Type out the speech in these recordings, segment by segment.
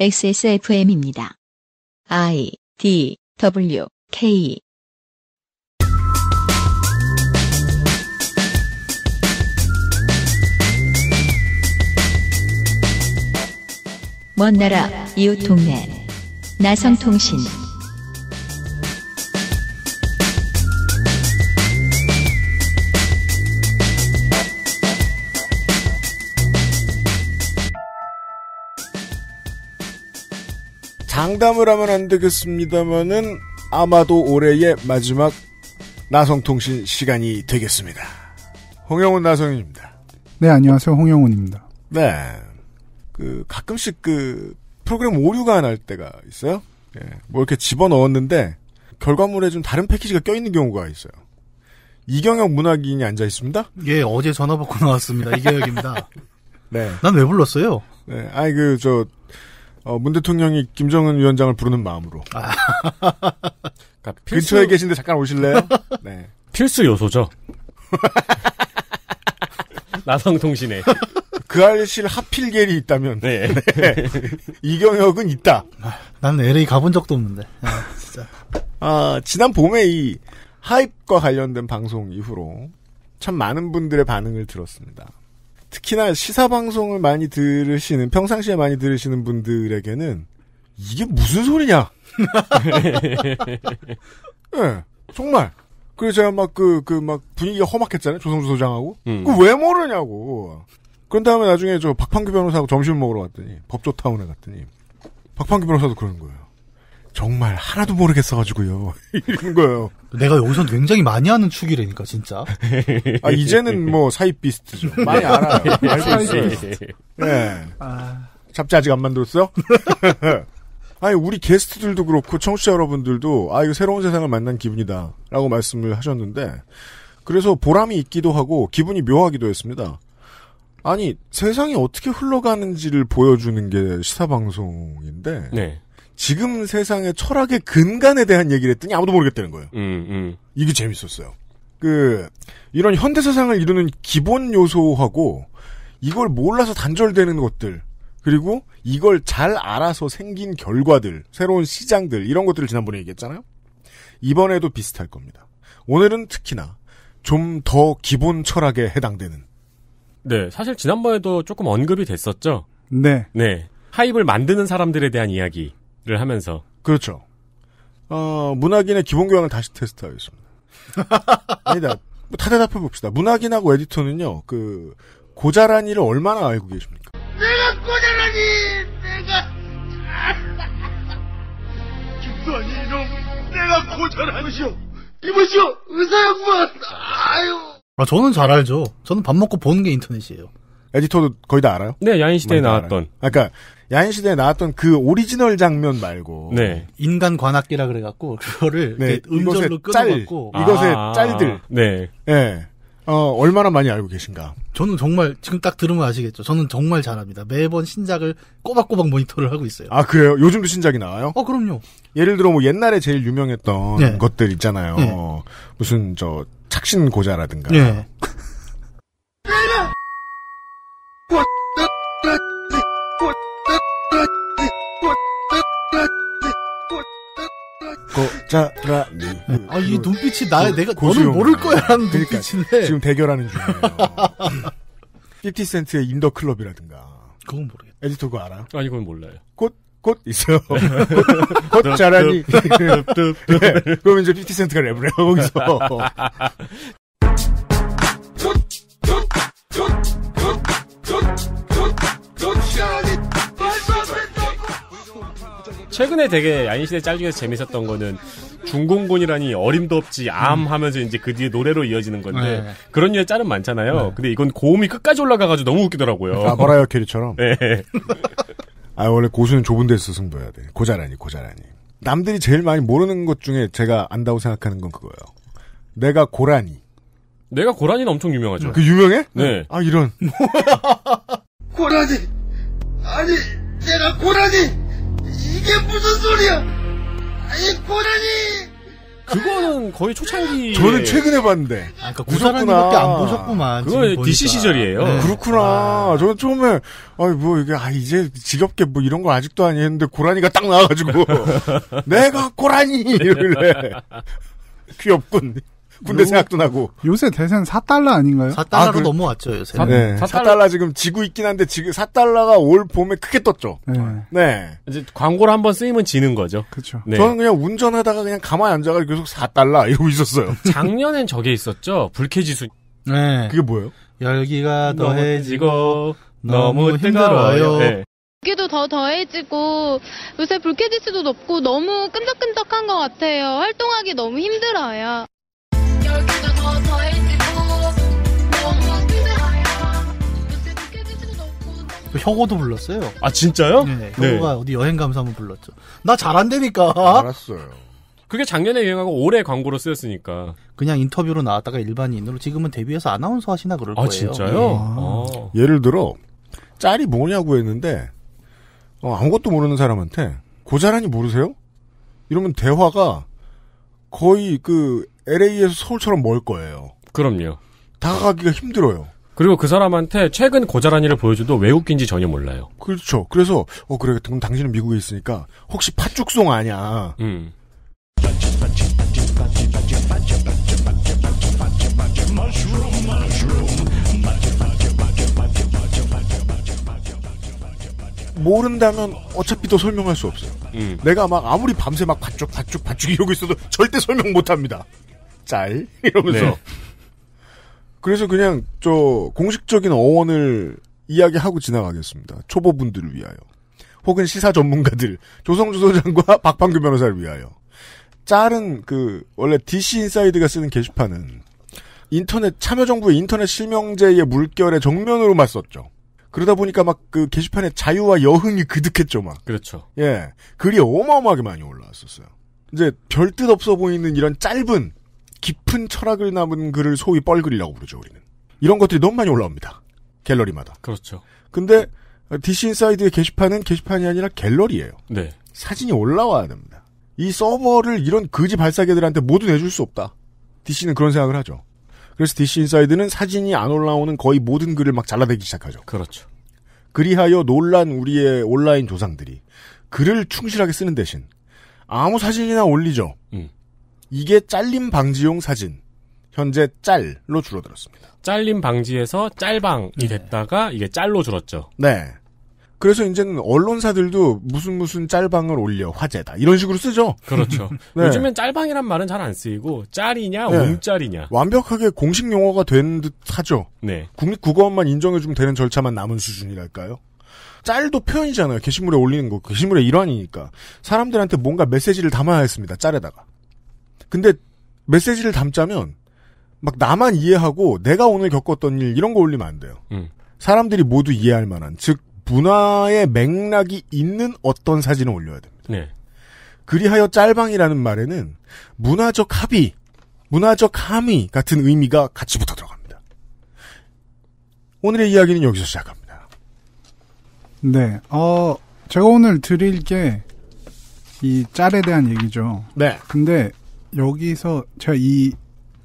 XSFM입니다. I D W K 먼 나라 이웃 동네 나성통신 장담을 하면 안 되겠습니다만은 아마도 올해의 마지막 나성통신 시간이 되겠습니다. 홍영훈 나성입니다. 네, 안녕하세요. 홍영훈입니다. 네. 그, 가끔씩 그, 프로그램 오류가 날 때가 있어요. 예. 뭐 이렇게 집어 넣었는데, 결과물에 좀 다른 패키지가 껴있는 경우가 있어요. 이경혁 문학인이 앉아 있습니다. 예, 어제 전화 받고 나왔습니다. 이경혁입니다. 네. 난 왜 불렀어요? 네. 아니, 그, 저, 어, 문 대통령이 김정은 위원장을 부르는 마음으로. 아. 그러니까 근처에 계신데 잠깐 오실래요? 네. 필수 요소죠. 나성통신에. 그알를 하필겔이 있다면. 네. 네. 이경혁은 있다. 아, 난 LA 가본 적도 없는데. 아, 진짜. 아, 지난 봄에 이 하입과 관련된 방송 이후로 참 많은 분들의 반응을 들었습니다. 특히나 시사 방송을 많이 들으시는 평상시에 많이 들으시는 분들에게는 이게 무슨 소리냐? 예, 네, 정말. 그래서 제가 막 그, 그 막 분위기가 험악했잖아요. 조성주 소장하고. 음. 그왜 모르냐고. 그런 다음에 나중에 저 박판규 변호사하고 점심 먹으러 갔더니, 법조타운에 갔더니, 박판규 변호사도 그러는 거예요. 정말 하나도 모르겠어가지고요. 이런 거예요. 내가 여기서 굉장히 많이 하는 축이라니까 진짜. 아 이제는 뭐사이 비스트죠. 많이 알아요. 알고 예. 있어요. 네. 잡지 아직 안 만들었어요? 아니 우리 게스트들도 그렇고 청취자 여러분들도 아 이거 새로운 세상을 만난 기분이다라고 말씀을 하셨는데 그래서 보람이 있기도 하고 기분이 묘하기도 했습니다. 아니 세상이 어떻게 흘러가는지를 보여주는 게 시사 방송인데. 네. 지금 세상의 철학의 근간에 대한 얘기를 했더니 아무도 모르겠다는 거예요. 음, 음. 이게 재밌었어요. 그 이런 현대 세상을 이루는 기본 요소하고 이걸 몰라서 단절되는 것들 그리고 이걸 잘 알아서 생긴 결과들 새로운 시장들 이런 것들을 지난번에 얘기했잖아요. 이번에도 비슷할 겁니다. 오늘은 특히나 좀 더 기본 철학에 해당되는. 네, 사실 지난번에도 조금 언급이 됐었죠. 네. 네. 하입을 만드는 사람들에 대한 이야기. 를 하면서 그렇죠. 어, 문학인의 기본 교양을 다시 테스트하겠습니다. 아니다. 뭐다 대답해 봅시다. 문학인하고 에디터는요. 그 고자란이를 얼마나 알고 계십니까? 내가 고자란이 내가 김수희 이놈 내가 고자란이시오 이보시오 의사 양반 아유 아 저는 잘 알죠. 저는 밥 먹고 보는 게 인터넷이에요. 에디터도 거의 다 알아요? 네, 야인시대에 나왔던. 아요 그러니까 야인시대에 나왔던 그 오리지널 장면 말고 네. 인간 관악기라 그래갖고 그거를 네. 음절로 끊어갖고 이것의 아~ 짤들 네. 네. 어, 얼마나 많이 알고 계신가? 저는 정말 지금 딱 들으면 아시겠죠. 저는 정말 잘합니다. 매번 신작을 꼬박꼬박 모니터를 하고 있어요. 아 그래요? 요즘도 신작이 나와요? 어 그럼요. 예를 들어 뭐 옛날에 제일 유명했던 네. 것들 있잖아요. 네. 무슨 저 착신 고자라든가. 네. 짜라니. 네. 음, 아, 이 눈빛이 나, 고, 내가, 고수용. 너는 모를 거야, 라는 그러니까, 눈빛인데. 지금 대결하는 중이에요. 50센트의 인더클럽이라든가. 그건 모르겠다. 에디터 그거 알아 아니, 그건 몰라요. 곧, 곧 있어요. 곧, 자라니 네. 네. 네, 그럼 이제 50센트가 랩을 해요, 거기서. 최근에 되게 야인시대 짤 중에서 재밌었던 거는 중공군이라니 어림도 없지 암 음. 하면서 이제 그 뒤에 노래로 이어지는 건데 네. 그런 유의 짤은 많잖아요. 네. 근데 이건 고음이 끝까지 올라가가지고 너무 웃기더라고요. 아, 바라이어 캐리처럼? 네. 아, 원래 고수는 좁은 데서 승부해야 돼. 고자라니, 고자라니. 남들이 제일 많이 모르는 것 중에 제가 안다고 생각하는 건 그거예요. 내가 고라니. 내가 고라니는 엄청 유명하죠. 그 유명해? 네. 아, 이런. 고라니! 아니, 내가 고라니! 이게 무슨 소리야? 아니 고라니. 그거는 거의 초창기. 저는 최근에 봤는데. 아, 그러니까 구사라니밖에 안 보셨구만. 그거 DC 시절이에요. 네. 그렇구나. 아. 저는 처음에 아니 뭐 이게 아 이제 지겹게 뭐 이런 거 아직도 아니 했는데 고라니가 딱 나와가지고 내가 고라니 이래 귀엽군. 군대 요, 생각도 나고. 요새 대세는 4달러 아닌가요? 4달러로 아, 그, 넘어왔죠, 요새. 네. 4달러. 4달러 지금 지고 있긴 한데 지금 4달러가 올 봄에 크게 떴죠. 네. 네. 이제 광고를 한번 쓰이면 지는 거죠. 그렇죠. 네. 저는 그냥 운전하다가 그냥 가만히 앉아가 지고 계속 4달러 이러고 있었어요. 작년엔 저게 있었죠. 불쾌지수. 네. 그게 뭐예요? 열기가 더해지고 너무, 힘들어요. 네. 기도 더 더해지고 요새 불쾌지수도 높고 너무 끈적끈적한 것 같아요. 활동하기 너무 힘들어요. 혁오도 불렀어요. 아 진짜요? 네. 네. 네. 혁오가 네. 어디 여행 감사 한번 불렀죠. 나 잘안되니까 알았어요. 그게 작년에 유행하고 올해 광고로 쓰였으니까. 그냥 인터뷰로 나왔다가 일반인으로 지금은 데뷔해서 아나운서 하시나 그럴 아, 거예요. 진짜요? 네. 아 진짜요? 예를 들어 짤이 뭐냐고 했는데 어, 아무것도 모르는 사람한테 고자란히 모르세요? 이러면 대화가 거의 그 LA에서 서울처럼 멀 거예요. 그럼요. 다가가기가 힘들어요. 그리고 그 사람한테 최근 고자란 일을 보여줘도 왜웃인지 전혀 몰라요. 그렇죠. 그래서 어 그래 그럼 당신은 미국에 있으니까 혹시 팥죽송 아니야 음. 모른다면 어차피 또 설명할 수 없어요. 음. 내가 막 아무리 밤새 막 팥죽 팥죽 팥죽 이러고 있어도 절대 설명 못합니다. 짤 이러면서 네. 그래서 그냥 저 공식적인 어원을 이야기하고 지나가겠습니다. 초보분들을 위하여. 혹은 시사 전문가들, 조성주 소장과 박판규 변호사를 위하여. 짤은 그 원래 DC 인사이드가 쓰는 게시판은 인터넷 참여정부의 인터넷 실명제의 물결에 정면으로맞 썼죠. 그러다 보니까 막 그 게시판에 자유와 여흥이 그득했죠, 막. 그렇죠. 예. 글이 어마어마하게 많이 올라왔었어요. 이제 별 뜻 없어 보이는 이런 짧은 깊은 철학을 남은 글을 소위 뻘글이라고 부르죠 우리는. 이런 것들이 너무 많이 올라옵니다. 갤러리마다. 그렇죠. 근데 디시 인사이드의 게시판은 게시판이 아니라 갤러리예요. 네. 사진이 올라와야 됩니다. 이 서버를 이런 거지 발사계들한테 모두 내줄 수 없다. 디시는 그런 생각을 하죠. 그래서 디시 인사이드는 사진이 안 올라오는 거의 모든 글을 막 잘라내기 시작하죠. 그렇죠. 그리하여 놀란 우리의 온라인 조상들이 글을 충실하게 쓰는 대신 아무 사진이나 올리죠. 음. 이게 잘림 방지용 사진. 현재 짤로 줄어들었습니다. 짤림 방지에서 짤방이 네. 됐다가 이게 짤로 줄었죠. 네. 그래서 이제는 언론사들도 무슨 무슨 짤방을 올려 화제다 이런 식으로 쓰죠. 그렇죠. 네. 요즘엔 짤방이란 말은 잘 안 쓰이고 짤이냐 네. 움짤이냐 완벽하게 공식 용어가 된 듯 하죠. 네. 국립국어원만 인정해주면 되는 절차만 남은 수준이랄까요. 짤도 표현이잖아요. 게시물에 올리는 거 게시물의 일환이니까 사람들한테 뭔가 메시지를 담아야 했습니다. 짤에다가 근데 메시지를 담자면 막 나만 이해하고 내가 오늘 겪었던 일 이런 거 올리면 안 돼요. 음. 사람들이 모두 이해할 만한 즉 문화의 맥락이 있는 어떤 사진을 올려야 됩니다. 네. 그리하여 짤방이라는 말에는 문화적 합의, 문화적 함의 같은 의미가 같이 붙어 들어갑니다. 오늘의 이야기는 여기서 시작합니다. 네, 어, 제가 오늘 드릴 게 이 짤에 대한 얘기죠. 네. 근데 여기서 제가 이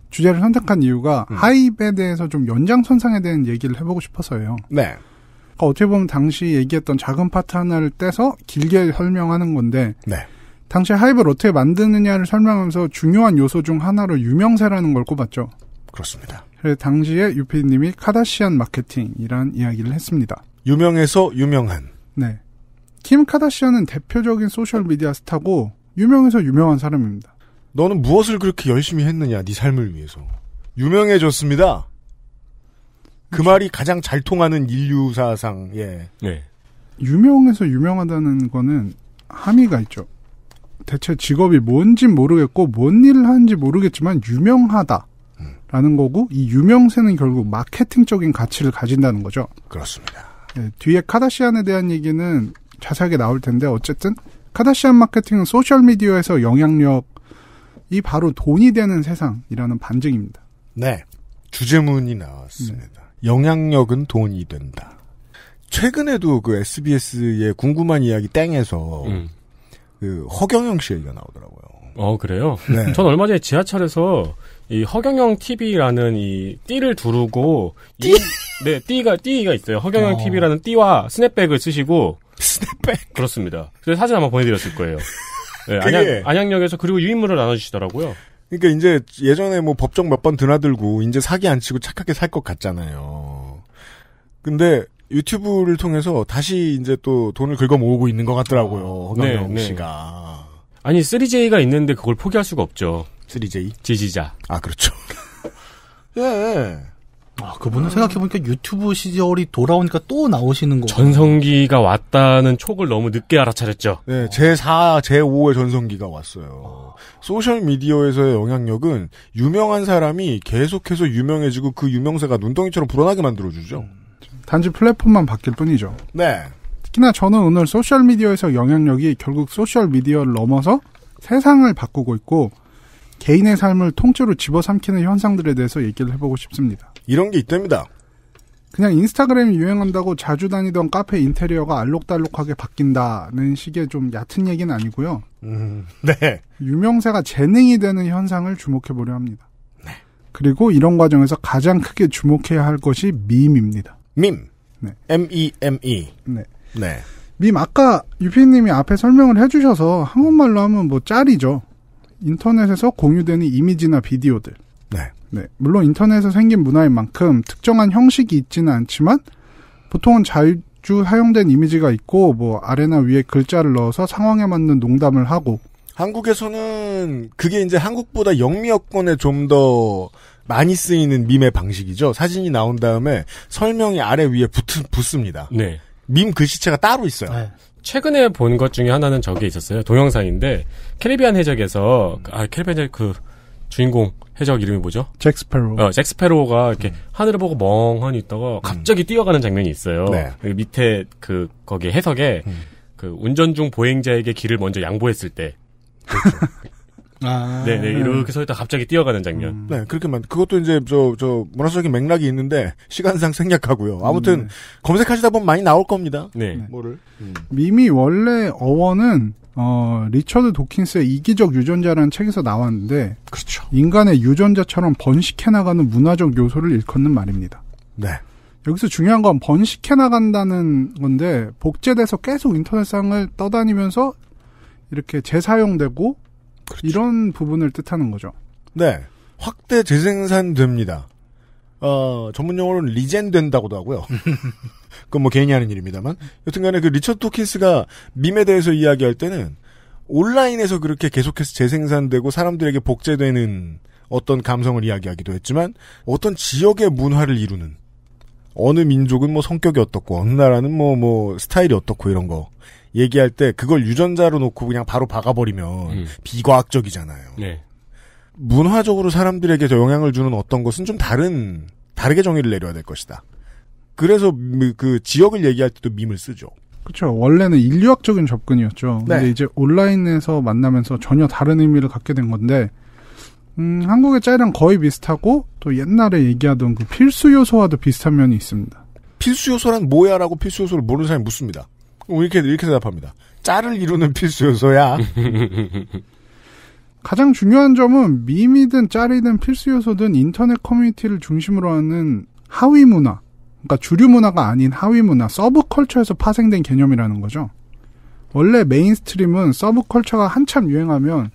주제를 선택한 이유가 음. 하브에 대해서 좀 연장선상에 대한 얘기를 해보고 싶어서예요. 네. 그러니까 어떻게 보면 당시 얘기했던 작은 파트 하나를 떼서 길게 설명하는 건데 네. 당시 하이브를 어떻게 만드느냐를 설명하면서 중요한 요소 중 하나로 유명세라는 걸 꼽았죠. 그렇습니다. 그래서 당시에 유피님이 카다시안 마케팅이란 이야기를 했습니다. 유명해서 유명한. 네. 킴 카다시안은 대표적인 소셜 미디어 스타고 유명해서 유명한 사람입니다. 너는 무엇을 그렇게 열심히 했느냐, 네 삶을 위해서. 유명해졌습니다. 그 말이 가장 잘 통하는 인류사상, 예. 네. 유명해서 유명하다는 거는 함의가 있죠. 대체 직업이 뭔지 모르겠고, 뭔 일을 하는지 모르겠지만, 유명하다. 라는 거고, 이 유명세는 결국 마케팅적인 가치를 가진다는 거죠. 그렇습니다. 네, 뒤에 카다시안에 대한 얘기는 자세하게 나올 텐데, 어쨌든, 카다시안 마케팅은 소셜미디어에서 영향력 이 바로 돈이 되는 세상이라는 반증입니다. 네. 주제문이 나왔습니다. 네. 영향력은 돈이 된다. 최근에도 그 SBS의 궁금한 이야기 땡에서 음. 그 허경영 씨 얘기가 나오더라고요. 어 그래요? 네. 전 얼마 전에 지하철에서 이 허경영 TV라는 이 띠를 두르고 띠? 이, 네 띠가 띠가 있어요. 허경영 어. TV라는 띠와 스냅백을 쓰시고 스냅백 그렇습니다. 그래서 사진 한번 보내드렸을 거예요. 네, 그게... 안양, 역에서 그리고 유인물을 나눠주시더라고요. 그러니까 이제 예전에 뭐 법정 몇 번 드나들고 이제 사기 안 치고 착하게 살 것 같잖아요. 근데 유튜브를 통해서 다시 이제 또 돈을 긁어 모으고 있는 것 같더라고요. 네, 허경영 네, 씨가. 네. 아니 3J가 있는데 그걸 포기할 수가 없죠. 3J 지지자. 아 그렇죠. 예. 아, 그분은 음. 생각해보니까 유튜브 시절이 돌아오니까 또 나오시는 거고. 전성기가 왔다는 촉을 너무 늦게 알아차렸죠. 네, 제4, 제5의 전성기가 왔어요. 소셜미디어에서의 영향력은 유명한 사람이 계속해서 유명해지고 그 유명세가 눈덩이처럼 불어나게 만들어주죠. 단지 플랫폼만 바뀔 뿐이죠. 네. 특히나 저는 오늘 소셜미디어에서 영향력이 결국 소셜미디어를 넘어서 세상을 바꾸고 있고 개인의 삶을 통째로 집어삼키는 현상들에 대해서 얘기를 해보고 싶습니다. 이런 게 있답니다. 그냥 인스타그램이 유행한다고 자주 다니던 카페 인테리어가 알록달록하게 바뀐다는 식의 좀 얕은 얘기는 아니고요. 음, 네. 유명세가 재능이 되는 현상을 주목해 보려 합니다. 네. 그리고 이런 과정에서 가장 크게 주목해야 할 것이 밈입니다. 밈. 네. M-E-M-E. 네. 네. 밈 아까 유피님이 앞에 설명을 해주셔서 한국말로 하면 뭐 짤이죠. 인터넷에서 공유되는 이미지나 비디오들. 네. 물론 인터넷에서 생긴 문화인 만큼 특정한 형식이 있지는 않지만 보통은 자주 사용된 이미지가 있고 뭐 아래나 위에 글자를 넣어서 상황에 맞는 농담을 하고 한국에서는 그게 이제 한국보다 영미어권에 좀 더 많이 쓰이는 밈의 방식이죠. 사진이 나온 다음에 설명이 아래 위에 붙, 붙습니다. 네. 밈 글씨체가 따로 있어요. 네. 최근에 본 것 중에 하나는 저게 있었어요. 동영상인데 캐리비안 해적에서 아 캐리비안 해적 그 주인공 해적 이름이 뭐죠? 잭 스페로. 어, 잭 스페로가 이렇게 음. 하늘을 보고 멍하니 있다가 음. 갑자기 음. 뛰어가는 장면이 있어요. 네. 그 밑에 그 거기 해석에 음. 그 운전 중 보행자에게 길을 먼저 양보했을 때. 그렇죠. 아, 네, 네, 이렇게 서 있다 갑자기 뛰어가는 장면. 음. 네, 그렇게만 그것도 이제 저 저 문화적인 맥락이 있는데 시간상 생략하고요. 아무튼 음. 검색하시다 보면 많이 나올 겁니다. 네, 네. 뭐를 음. 미미 원래 어원은 어, 리처드 도킨스의 이기적 유전자라는 책에서 나왔는데 그렇죠. 인간의 유전자처럼 번식해 나가는 문화적 요소를 일컫는 말입니다. 네. 여기서 중요한 건 번식해 나간다는 건데 복제돼서 계속 인터넷상을 떠다니면서 이렇게 재사용되고 그렇죠. 이런 부분을 뜻하는 거죠. 네. 확대 재생산됩니다. 어, 전문 용어로는 리젠된다고도 하고요. 그건 뭐 개인이 하는 일입니다만. 여튼간에 그 리처드 토킨스가 밈에 대해서 이야기할 때는 온라인에서 그렇게 계속해서 재생산되고 사람들에게 복제되는 어떤 감성을 이야기하기도 했지만 어떤 지역의 문화를 이루는 어느 민족은 뭐 성격이 어떻고 어느 나라는 뭐뭐 뭐 스타일이 어떻고 이런 거 얘기할 때 그걸 유전자로 놓고 그냥 바로 박아버리면 음. 비과학적이잖아요. 네. 문화적으로 사람들에게 더 영향을 주는 어떤 것은 좀 다른 다르게 정의를 내려야 될 것이다. 그래서 그 지역을 얘기할 때도 밈을 쓰죠. 그렇죠. 원래는 인류학적인 접근이었죠. 네. 근데 이제 온라인에서 만나면서 전혀 다른 의미를 갖게 된 건데 음, 한국의 짤이랑 거의 비슷하고 또 옛날에 얘기하던 그 필수 요소와도 비슷한 면이 있습니다. 필수 요소란 뭐야라고 필수 요소를 모르는 사람이 묻습니다. 이렇게 이렇게 대답합니다. 짤을 이루는 필수 요소야. 가장 중요한 점은 밈이든 짤이든 필수 요소든 인터넷 커뮤니티를 중심으로 하는 하위 문화, 그러니까 주류 문화가 아닌 하위 문화, 서브컬처에서 파생된 개념이라는 거죠. 원래 메인스트림은 서브컬처가 한참 유행하면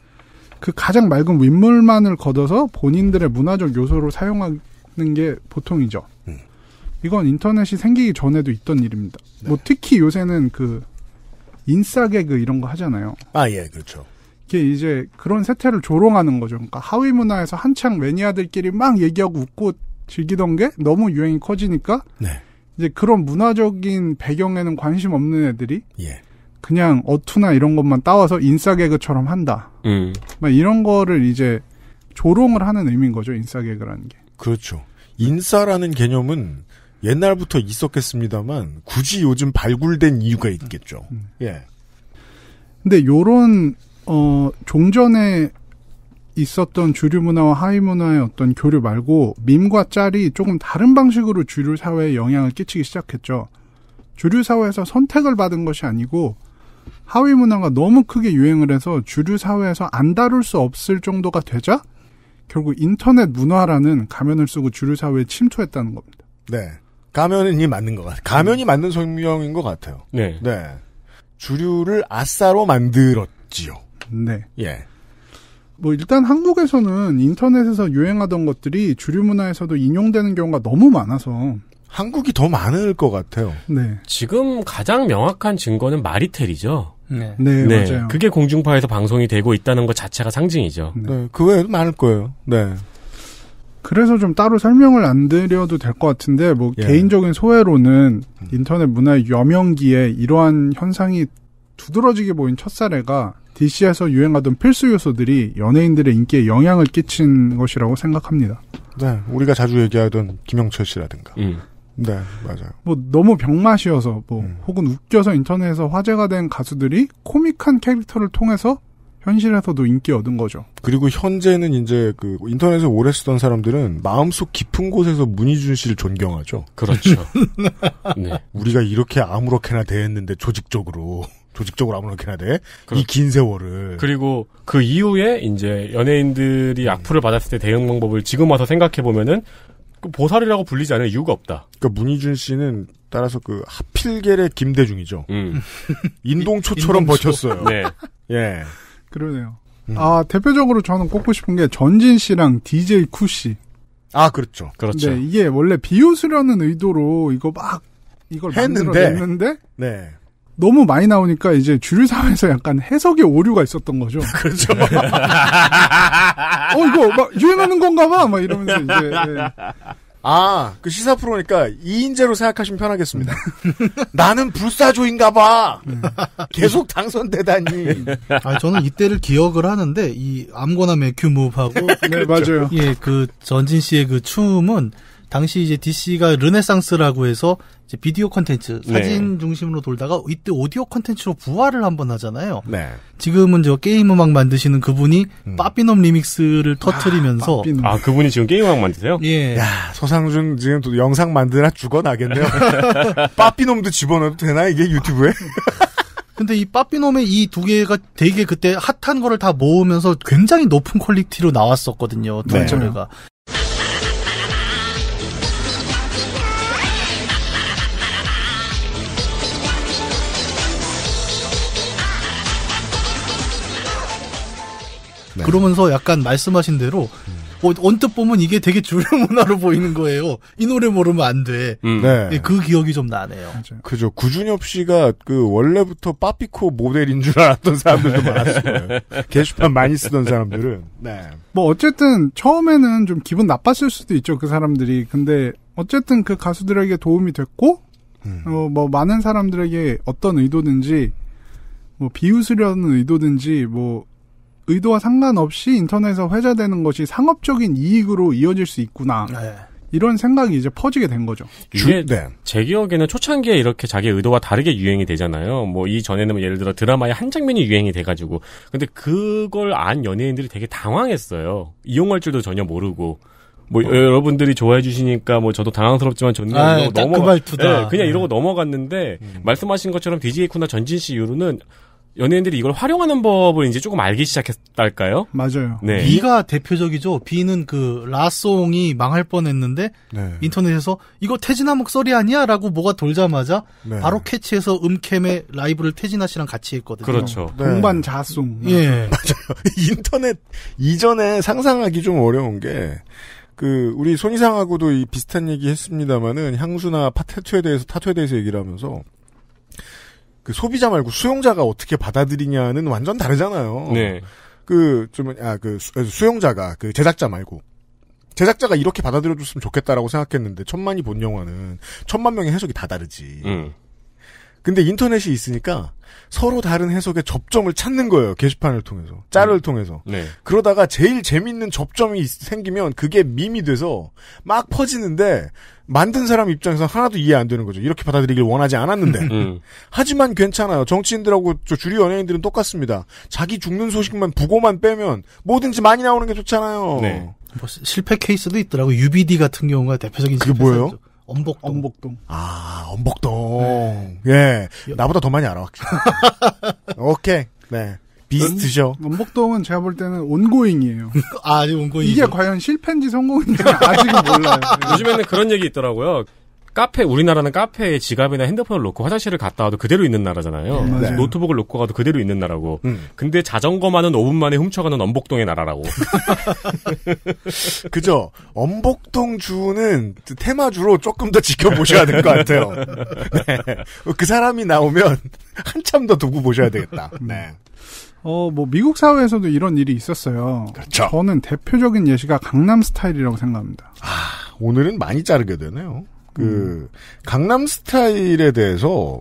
그 가장 맑은 윗물만을 걷어서 본인들의 문화적 요소로 사용하는 게 보통이죠. 음. 이건 인터넷이 생기기 전에도 있던 일입니다. 뭐 네. 뭐 특히 요새는 그 인싸 개그 이런 거 하잖아요. 아, 예, 그렇죠. 이게 이제 그런 세태를 조롱하는 거죠. 그러니까 하위 문화에서 한창 매니아들끼리 막 얘기하고 웃고 즐기던 게 너무 유행이 커지니까 네. 이제 그런 문화적인 배경에는 관심 없는 애들이 예. 그냥 어투나 이런 것만 따와서 인싸개그처럼 한다. 음. 막 이런 거를 이제 조롱을 하는 의미인 거죠. 인싸개그라는 게. 그렇죠. 인싸라는 개념은 옛날부터 있었겠습니다만 굳이 요즘 발굴된 이유가 있겠죠. 음. 예. 근데 요런 어, 종전에 있었던 주류 문화와 하위 문화의 어떤 교류 말고 밈과 짤이 조금 다른 방식으로 주류 사회에 영향을 끼치기 시작했죠. 주류 사회에서 선택을 받은 것이 아니고 하위 문화가 너무 크게 유행을 해서 주류 사회에서 안 다룰 수 없을 정도가 되자 결국 인터넷 문화라는 가면을 쓰고 주류 사회에 침투했다는 겁니다. 네. 가면이 맞는 것 같아요. 가면이 맞는 설명인 것 같아요. 네. 네. 주류를 아싸로 만들었지요. 네. 예. 뭐 일단 한국에서는 인터넷에서 유행하던 것들이 주류 문화에서도 인용되는 경우가 너무 많아서 한국이 더 많을 것 같아요. 네. 지금 가장 명확한 증거는 마리텔이죠. 네. 네, 네. 맞아요. 그게 공중파에서 방송이 되고 있다는 것 자체가 상징이죠. 네. 네. 그 외에도 많을 거예요. 네. 그래서 좀 따로 설명을 안 드려도 될 것 같은데 뭐 예. 개인적인 소외로는 음. 인터넷 문화의 여명기에 이러한 현상이 두드러지게 보인 첫 사례가 DC에서 유행하던 필수 요소들이 연예인들의 인기에 영향을 끼친 것이라고 생각합니다. 네, 우리가 자주 얘기하던 김영철 씨라든가. 음. 네, 맞아요. 뭐 너무 병맛이어서 뭐 음. 혹은 웃겨서 인터넷에서 화제가 된 가수들이 코믹한 캐릭터를 통해서 현실에서도 인기 얻은 거죠. 그리고 현재는 이제 그 인터넷에 오래 쓰던 사람들은 마음속 깊은 곳에서 문희준 씨를 존경하죠. 그렇죠. 네. 우리가 이렇게 아무렇게나 대했는데 조직적으로 조직적으로 아무렇게나 돼. 이긴 그렇죠. 세월을. 그리고 그 이후에 이제 연예인들이 음. 악플을 받았을 때 대응 방법을 지금 와서 생각해 보면은 그 보살이라고 불리지 않을 이유가 없다. 그러니까 문희준 씨는 따라서 그 하필겔의 김대중이죠. 음. 인동초처럼 버텼어요. 네. 예. 그러네요. 음. 아 대표적으로 저는 꼽고 싶은 게 전진 씨랑 DJ 쿠 씨. 아 그렇죠. 그렇죠. 네, 이게 원래 비웃으려는 의도로 이거 막 이걸 했는데, 만들어냈는데 네. 너무 많이 나오니까 이제 주류 사회에서 약간 해석의 오류가 있었던 거죠. 그렇죠. 어 이거 막 유행하는 건가봐 막 이러면서 이제 네. 예. 아그 시사 프로니까 2인제로 생각하시면 편하겠습니다. 나는 불사조인가봐. 네. 계속 당선되다니. 아 저는 이때를 기억을 하는데 이암고거나 매큐 무브하고 네 맞아요. 예그 전진 씨의 그 춤은 당시 이제 DC가 르네상스라고 해서 이제 비디오 컨텐츠 네. 사진 네. 중심으로 돌다가 이때 오디오 컨텐츠로 부활을 한 번 하잖아요. 네. 지금은 저 게임 음악 만드시는 그분이 음. 빠삐놈 리믹스를 터트리면서 아, 아, 그분이 지금 게임 음악 만드세요? 예. 야 소상중 지금 또 영상 만드나 죽어나겠네요. 빠삐놈도 집어넣어도 되나 이게 유튜브에? 근데 이 빠삐놈의 이 두 개가 되게 그때 핫한 거를 다 모으면서 굉장히 높은 퀄리티로 나왔었거든요. 두 네. 점가 네. 그러면서 약간 말씀하신 대로 음. 어, 언뜻 보면 이게 되게 주류 문화로 보이는 거예요. 이 노래 모르면 안 돼. 음. 네. 네. 그 기억이 좀 나네요. 맞아요. 그죠. 구준엽 씨가 그 원래부터 빠삐코 모델인 줄 알았던 사람들도 네. 많았어요. 게시판 많이 쓰던 사람들은. 네. 뭐 어쨌든 처음에는 좀 기분 나빴을 수도 있죠. 그 사람들이. 근데 어쨌든 그 가수들에게 도움이 됐고 음. 어, 뭐 많은 사람들에게 어떤 의도든지 뭐 비웃으려는 의도든지 뭐 의도와 상관없이 인터넷에서 회자되는 것이 상업적인 이익으로 이어질 수 있구나. 네. 이런 생각이 이제 퍼지게 된 거죠. 이게 네. 제 기억에는 초창기에 이렇게 자기 의도와 다르게 유행이 되잖아요. 뭐 이전에는 예를 들어 드라마의 한 장면이 유행이 돼가지고 근데 그걸 안 연예인들이 되게 당황했어요. 이용할 줄도 전혀 모르고 뭐 어. 여러분들이 좋아해 주시니까 뭐 저도 당황스럽지만 좋네요. 아, 넘어 그 발투다. 네, 그냥 네. 이러고 넘어갔는데 음. 말씀하신 것처럼 DJ 쿠나 전진 씨 이후로는 연예인들이 이걸 활용하는 법을 이제 조금 알기 시작했달까요? 맞아요. 네. 비가 대표적이죠. 비는 그 라송이 망할 뻔했는데 네. 인터넷에서 이거 태진아 목소리 아니야라고 뭐가 돌자마자 네. 바로 캐치해서 음캠에 라이브를 태진아 씨랑 같이 했거든요. 그렇죠. 네. 동반 자송. 음. 예. 맞아요. 인터넷 이전에 상상하기 좀 어려운 게. 그 우리 손이상하고도 이 비슷한 얘기 했습니다마는 향수나 파테트에 대해서 타투에 대해서 얘기를 하면서 그 소비자 말고 수용자가 어떻게 받아들이냐는 완전 다르잖아요. 네. 그좀아그 아, 그 아, 수용자가 그 제작자 말고 제작자가 이렇게 받아들여줬으면 좋겠다라고 생각했는데 천만이 본 영화는 천만 명의 해석이 다 다르지. 음. 근데 인터넷이 있으니까 서로 다른 해석의 접점을 찾는 거예요. 게시판을 통해서. 짤을 음. 통해서. 네. 그러다가 제일 재밌는 접점이 생기면 그게 밈이 돼서 막 퍼지는데 만든 사람 입장에서 하나도 이해 안 되는 거죠. 이렇게 받아들이길 원하지 않았는데. 음. 하지만 괜찮아요. 정치인들하고 저 주류 연예인들은 똑같습니다. 자기 죽는 소식만 부고만 빼면 뭐든지 많이 나오는 게 좋잖아요. 네. 뭐 실패 케이스도 있더라고. UBD 같은 경우가 대표적인 그게 뭐예요? 있죠. 엄복동. 엄복동. 아, 엄복동. 네. 예. 나보다 더 많이 알아. 오케이. 네. 비슷죠. 원복동은 음? 제가 볼 때는 온고잉이에요. 아, 아 온고잉. 이게 과연 실패인지 성공인지 아직은 몰라요. 요즘에는 그런 얘기 있더라고요. 카페 우리나라는 카페에 지갑이나 핸드폰을 놓고 화장실을 갔다 와도 그대로 있는 나라잖아요. 네. 노트북을 놓고 가도 그대로 있는 나라고. 음. 근데 자전거만은 5분 만에 훔쳐가는 엄복동의 나라라고. 그죠. 엄복동 주는 테마주로 조금 더 지켜보셔야 될 것 같아요. 네. 그 사람이 나오면 한참 더 두고 보셔야 되겠다. 네. 네. 어, 뭐, 미국 사회에서도 이런 일이 있었어요. 그렇죠. 저는 대표적인 예시가 강남 스타일이라고 생각합니다. 아, 오늘은 많이 자르게 되네요. 그, 음. 강남 스타일에 대해서,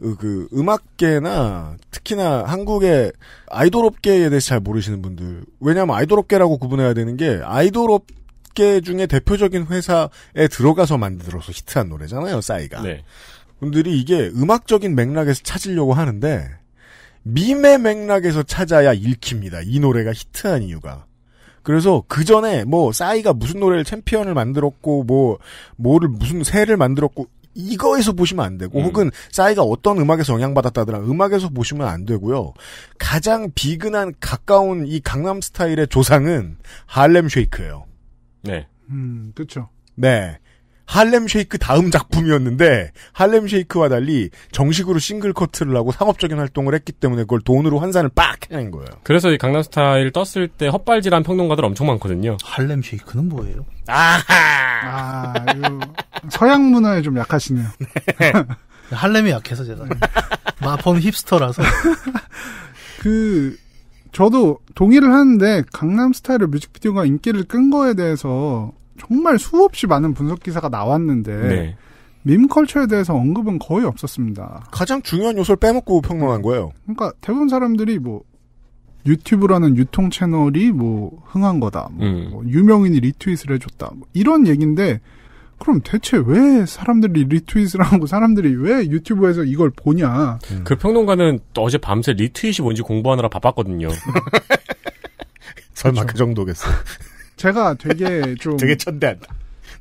그, 그 음악계나, 특히나 한국의 아이돌업계에 대해서 잘 모르시는 분들. 왜냐면 하 아이돌업계라고 구분해야 되는 게, 아이돌업계 중에 대표적인 회사에 들어가서 만들어서 히트한 노래잖아요, 싸이가. 네. 분들이 이게 음악적인 맥락에서 찾으려고 하는데, 밈의 맥락에서 찾아야 읽힙니다. 이 노래가 히트한 이유가. 그래서 그 전에 뭐 싸이가 무슨 노래를 챔피언을 만들었고 뭐 뭐를 무슨 새를 만들었고 이거에서 보시면 안 되고 음. 혹은 싸이가 어떤 음악에서 영향받았다더라 음악에서 보시면 안 되고요. 가장 비근한 가까운 이 강남 스타일의 조상은 할렘 쉐이크예요. 네. 음, 그렇죠. 네. 할렘 쉐이크 다음 작품이었는데 할렘 쉐이크와 달리 정식으로 싱글 커트를 하고 상업적인 활동을 했기 때문에 그걸 돈으로 환산을 빡 해낸 거예요. 그래서 이 강남 스타일 떴을 때 헛발질한 평론가들 엄청 많거든요. 할렘 쉐이크는 뭐예요? 아하! 아, 서양 문화에 좀 약하시네요. 네. 할렘이 약해서 제가 마포는 힙스터라서 그 저도 동의를 하는데 강남 스타일의 뮤직비디오가 인기를 끈 거에 대해서 정말 수없이 많은 분석 기사가 나왔는데 네. 밈컬처에 대해서 언급은 거의 없었습니다. 가장 중요한 요소를 빼먹고 평론한 거예요. 그러니까 대부분 사람들이 뭐 유튜브라는 유통 채널이 뭐 흥한 거다. 뭐 음. 뭐 유명인이 리트윗을 해줬다. 뭐 이런 얘기인데 그럼 대체 왜 사람들이 리트윗을 하고 사람들이 왜 유튜브에서 이걸 보냐. 음. 그 평론가는 어제 밤새 리트윗이 뭔지 공부하느라 바빴거든요. 설마 그정도겠어 그렇죠. 제가 되게 좀 되게 천대한다.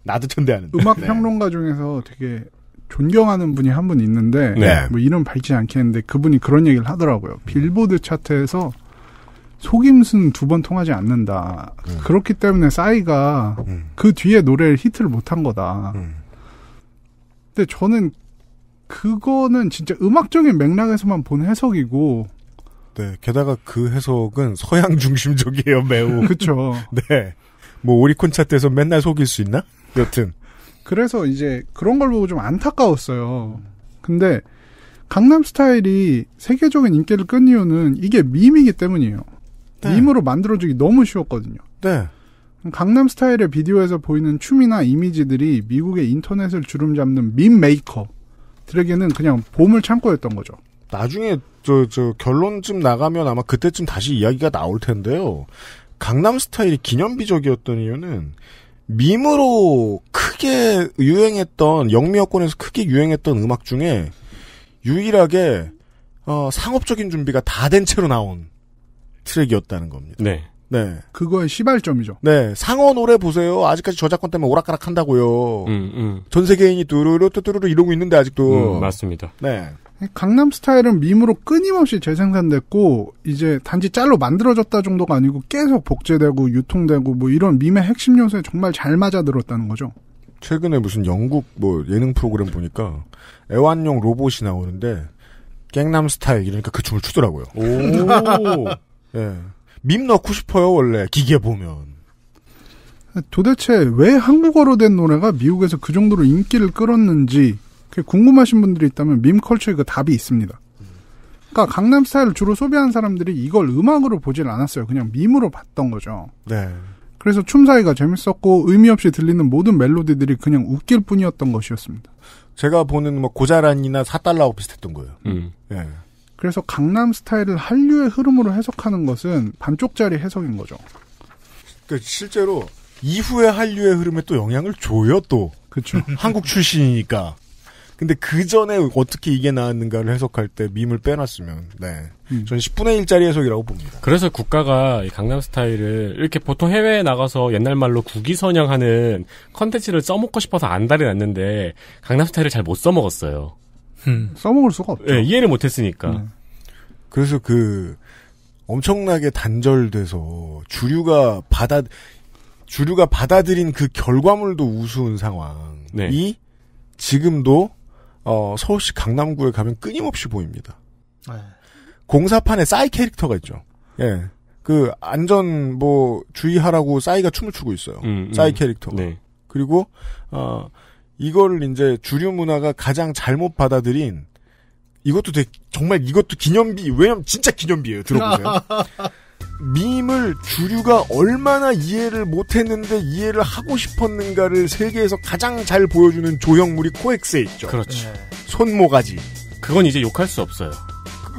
나도 천대하는 음악 네. 평론가 네. 중에서 되게 존경하는 분이 한 분 있는데 네. 뭐 이름 밝지 않겠는데 그분이 그런 얘기를 하더라고요. 음. 빌보드 차트에서 속임수는 두 번 통하지 않는다. 음. 그렇기 때문에 싸이가 음. 그 뒤에 노래를 히트를 못한 거다. 음. 근데 저는 그거는 진짜 음악적인 맥락에서만 본 해석이고 네. 게다가 그 해석은 서양 중심적이에요, 매우. 그렇죠. 네. 뭐 오리콘 차트에서 맨날 속일 수 있나? 여튼. 그래서 이제 그런 걸 보고 좀 안타까웠어요. 근데 강남 스타일이 세계적인 인기를 끈 이유는 이게 밈이기 때문이에요. 네. 밈으로 만들어주기 너무 쉬웠거든요. 네. 강남 스타일의 비디오에서 보이는 춤이나 이미지들이 미국의 인터넷을 주름 잡는 밈 메이커들에게는 그냥 봄을 참고였던 거죠. 나중에 저, 저 결론쯤 나가면 아마 그때쯤 다시 이야기가 나올 텐데요. 강남스타일이 기념비적이었던 이유는 밈으로 크게 유행했던 영미여권에서 크게 유행했던 음악 중에 유일하게 어, 상업적인 준비가 다 된 채로 나온 트랙이었다는 겁니다. 네. 네. 그거의 시발점이죠. 네. 상어 노래 보세요. 아직까지 저작권 때문에 오락가락 한다고요. 음, 음. 전 세계인이 두루루두루루 이러고 있는데 아직도. 음, 맞습니다. 네. 강남 스타일은 밈으로 끊임없이 재생산됐고 이제 단지 짤로 만들어졌다 정도가 아니고 계속 복제되고 유통되고 뭐 이런 밈의 핵심 요소에 정말 잘 맞아들었다는 거죠. 최근에 무슨 영국 뭐 예능 프로그램 보니까 애완용 로봇이 나오는데 갱남 스타일 이러니까 그 춤을 추더라고요. 오. 예. 밈 넣고 싶어요 원래 기계 보면. 도대체 왜 한국어로 된 노래가 미국에서 그 정도로 인기를 끌었는지 그 궁금하신 분들이 있다면 밈컬처에 그 답이 있습니다. 그러니까 강남 스타일을 주로 소비한 사람들이 이걸 음악으로 보질 않았어요. 그냥 밈으로 봤던 거죠. 네. 그래서 춤사위가 재밌었고 의미 없이 들리는 모든 멜로디들이 그냥 웃길 뿐이었던 것이었습니다. 제가 보는 뭐 고자란이나 사달라고 비슷했던 거예요. 음. 예. 그래서 강남 스타일을 한류의 흐름으로 해석하는 것은 반쪽짜리 해석인 거죠. 그 실제로 이후의 한류의 흐름에 또 영향을 줘요 또. 그렇죠. 한국 출신이니까. 근데 그 전에 어떻게 이게 나왔는가를 해석할 때 밈을 빼놨으면, 네. 음. 저는 10분의 1짜리 해석이라고 봅니다. 그래서 국가가 이 강남 스타일을 이렇게 보통 해외에 나가서 옛날 말로 국위선양하는 컨텐츠를 써먹고 싶어서 안달이 났는데, 강남 스타일을 잘 못 써먹었어요. 음. 써먹을 수가 없죠. 네, 이해를 못했으니까. 네. 그래서 그, 엄청나게 단절돼서 주류가 받아, 주류가 받아들인 그 결과물도 우스운 상황이 네. 지금도 어, 서울시 강남구에 가면 끊임없이 보입니다. 네. 공사판에 싸이 캐릭터가 있죠. 예. 그 안전 뭐 주의하라고 싸이가 춤을 추고 있어요. 음, 음. 싸이 캐릭터. 네. 그리고 어이거를 이제 주류 문화가 가장 잘못 받아들인 이것도 되게 정말 이것도 기념비 왜냐면 진짜 기념비예요. 들어보세요. 밈을 주류가 얼마나 이해를 못했는데 이해를 하고 싶었는가를 세계에서 가장 잘 보여주는 조형물이 코엑스에 있죠. 그렇죠. 네. 손모가지. 그건 이제 욕할 수 없어요.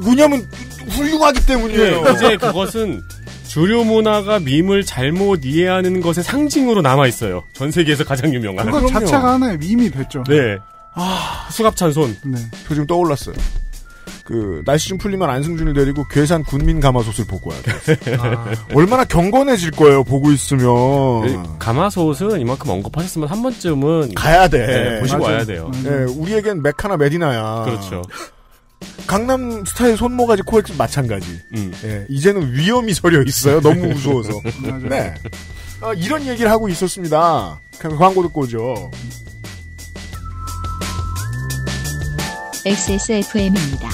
왜냐면 훌륭하기 때문이에요. 네, 이제 그것은 주류 문화가 밈을 잘못 이해하는 것의 상징으로 남아 있어요. 전 세계에서 가장 유명한. 그거 자체가 하나의 밈이 됐죠. 네. 아 수갑찬 손. 네. 저 지금 떠올랐어요. 그 날씨 좀 풀리면 안승준을 데리고 괴산 군민 가마솥을 보고 와야 돼. 아. 얼마나 경건해질 거예요 보고 있으면. 그 가마솥은 이만큼 언급하셨으면 한 번쯤은 가야 돼. 네, 보시고 맞아. 와야 돼요. 맞 네, 우리에겐 메카나 메디나야. 그렇죠. 강남 스타일 손모가지 코엑스 마찬가지. 음. 예, 이제는 위험이 서려 있어요. 너무 무서워서. 네. 아, 이런 얘기를 하고 있었습니다. 광고 듣고 오죠. XSFM입니다.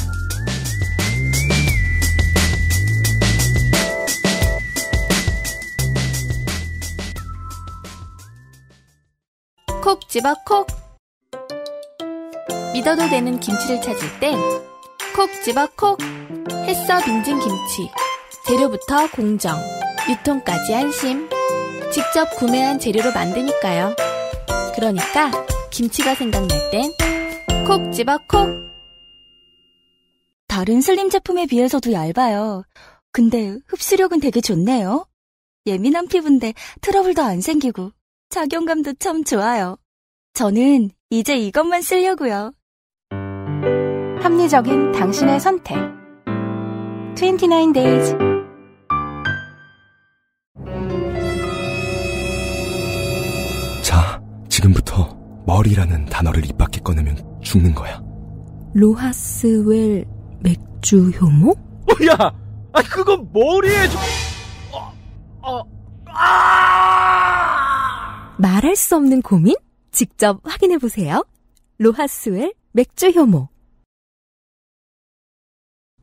집어 콕! 믿어도 되는 김치를 찾을 땐콕 집어 콕! 햇서 빙진 김치. 재료부터 공정, 유통까지 안심. 직접 구매한 재료로 만드니까요. 그러니까 김치가 생각날 땐콕 집어 콕! 다른 슬림 제품에 비해서도 얇아요. 근데 흡수력은 되게 좋네요. 예민한 피부인데 트러블도 안 생기고 작용감도 참 좋아요. 저는 이제 이것만 쓰려고요. 합리적인 당신의 선택. 29 days. 자, 지금부터 머리라는 단어를 입 밖에 꺼내면 죽는 거야. 로하스웰 맥주 효모? 야, 아 그건 머리에 저... 어, 어, 아! 말할 수 없는 고민? 직접 확인해 보세요. 로하스웰 맥주 효모.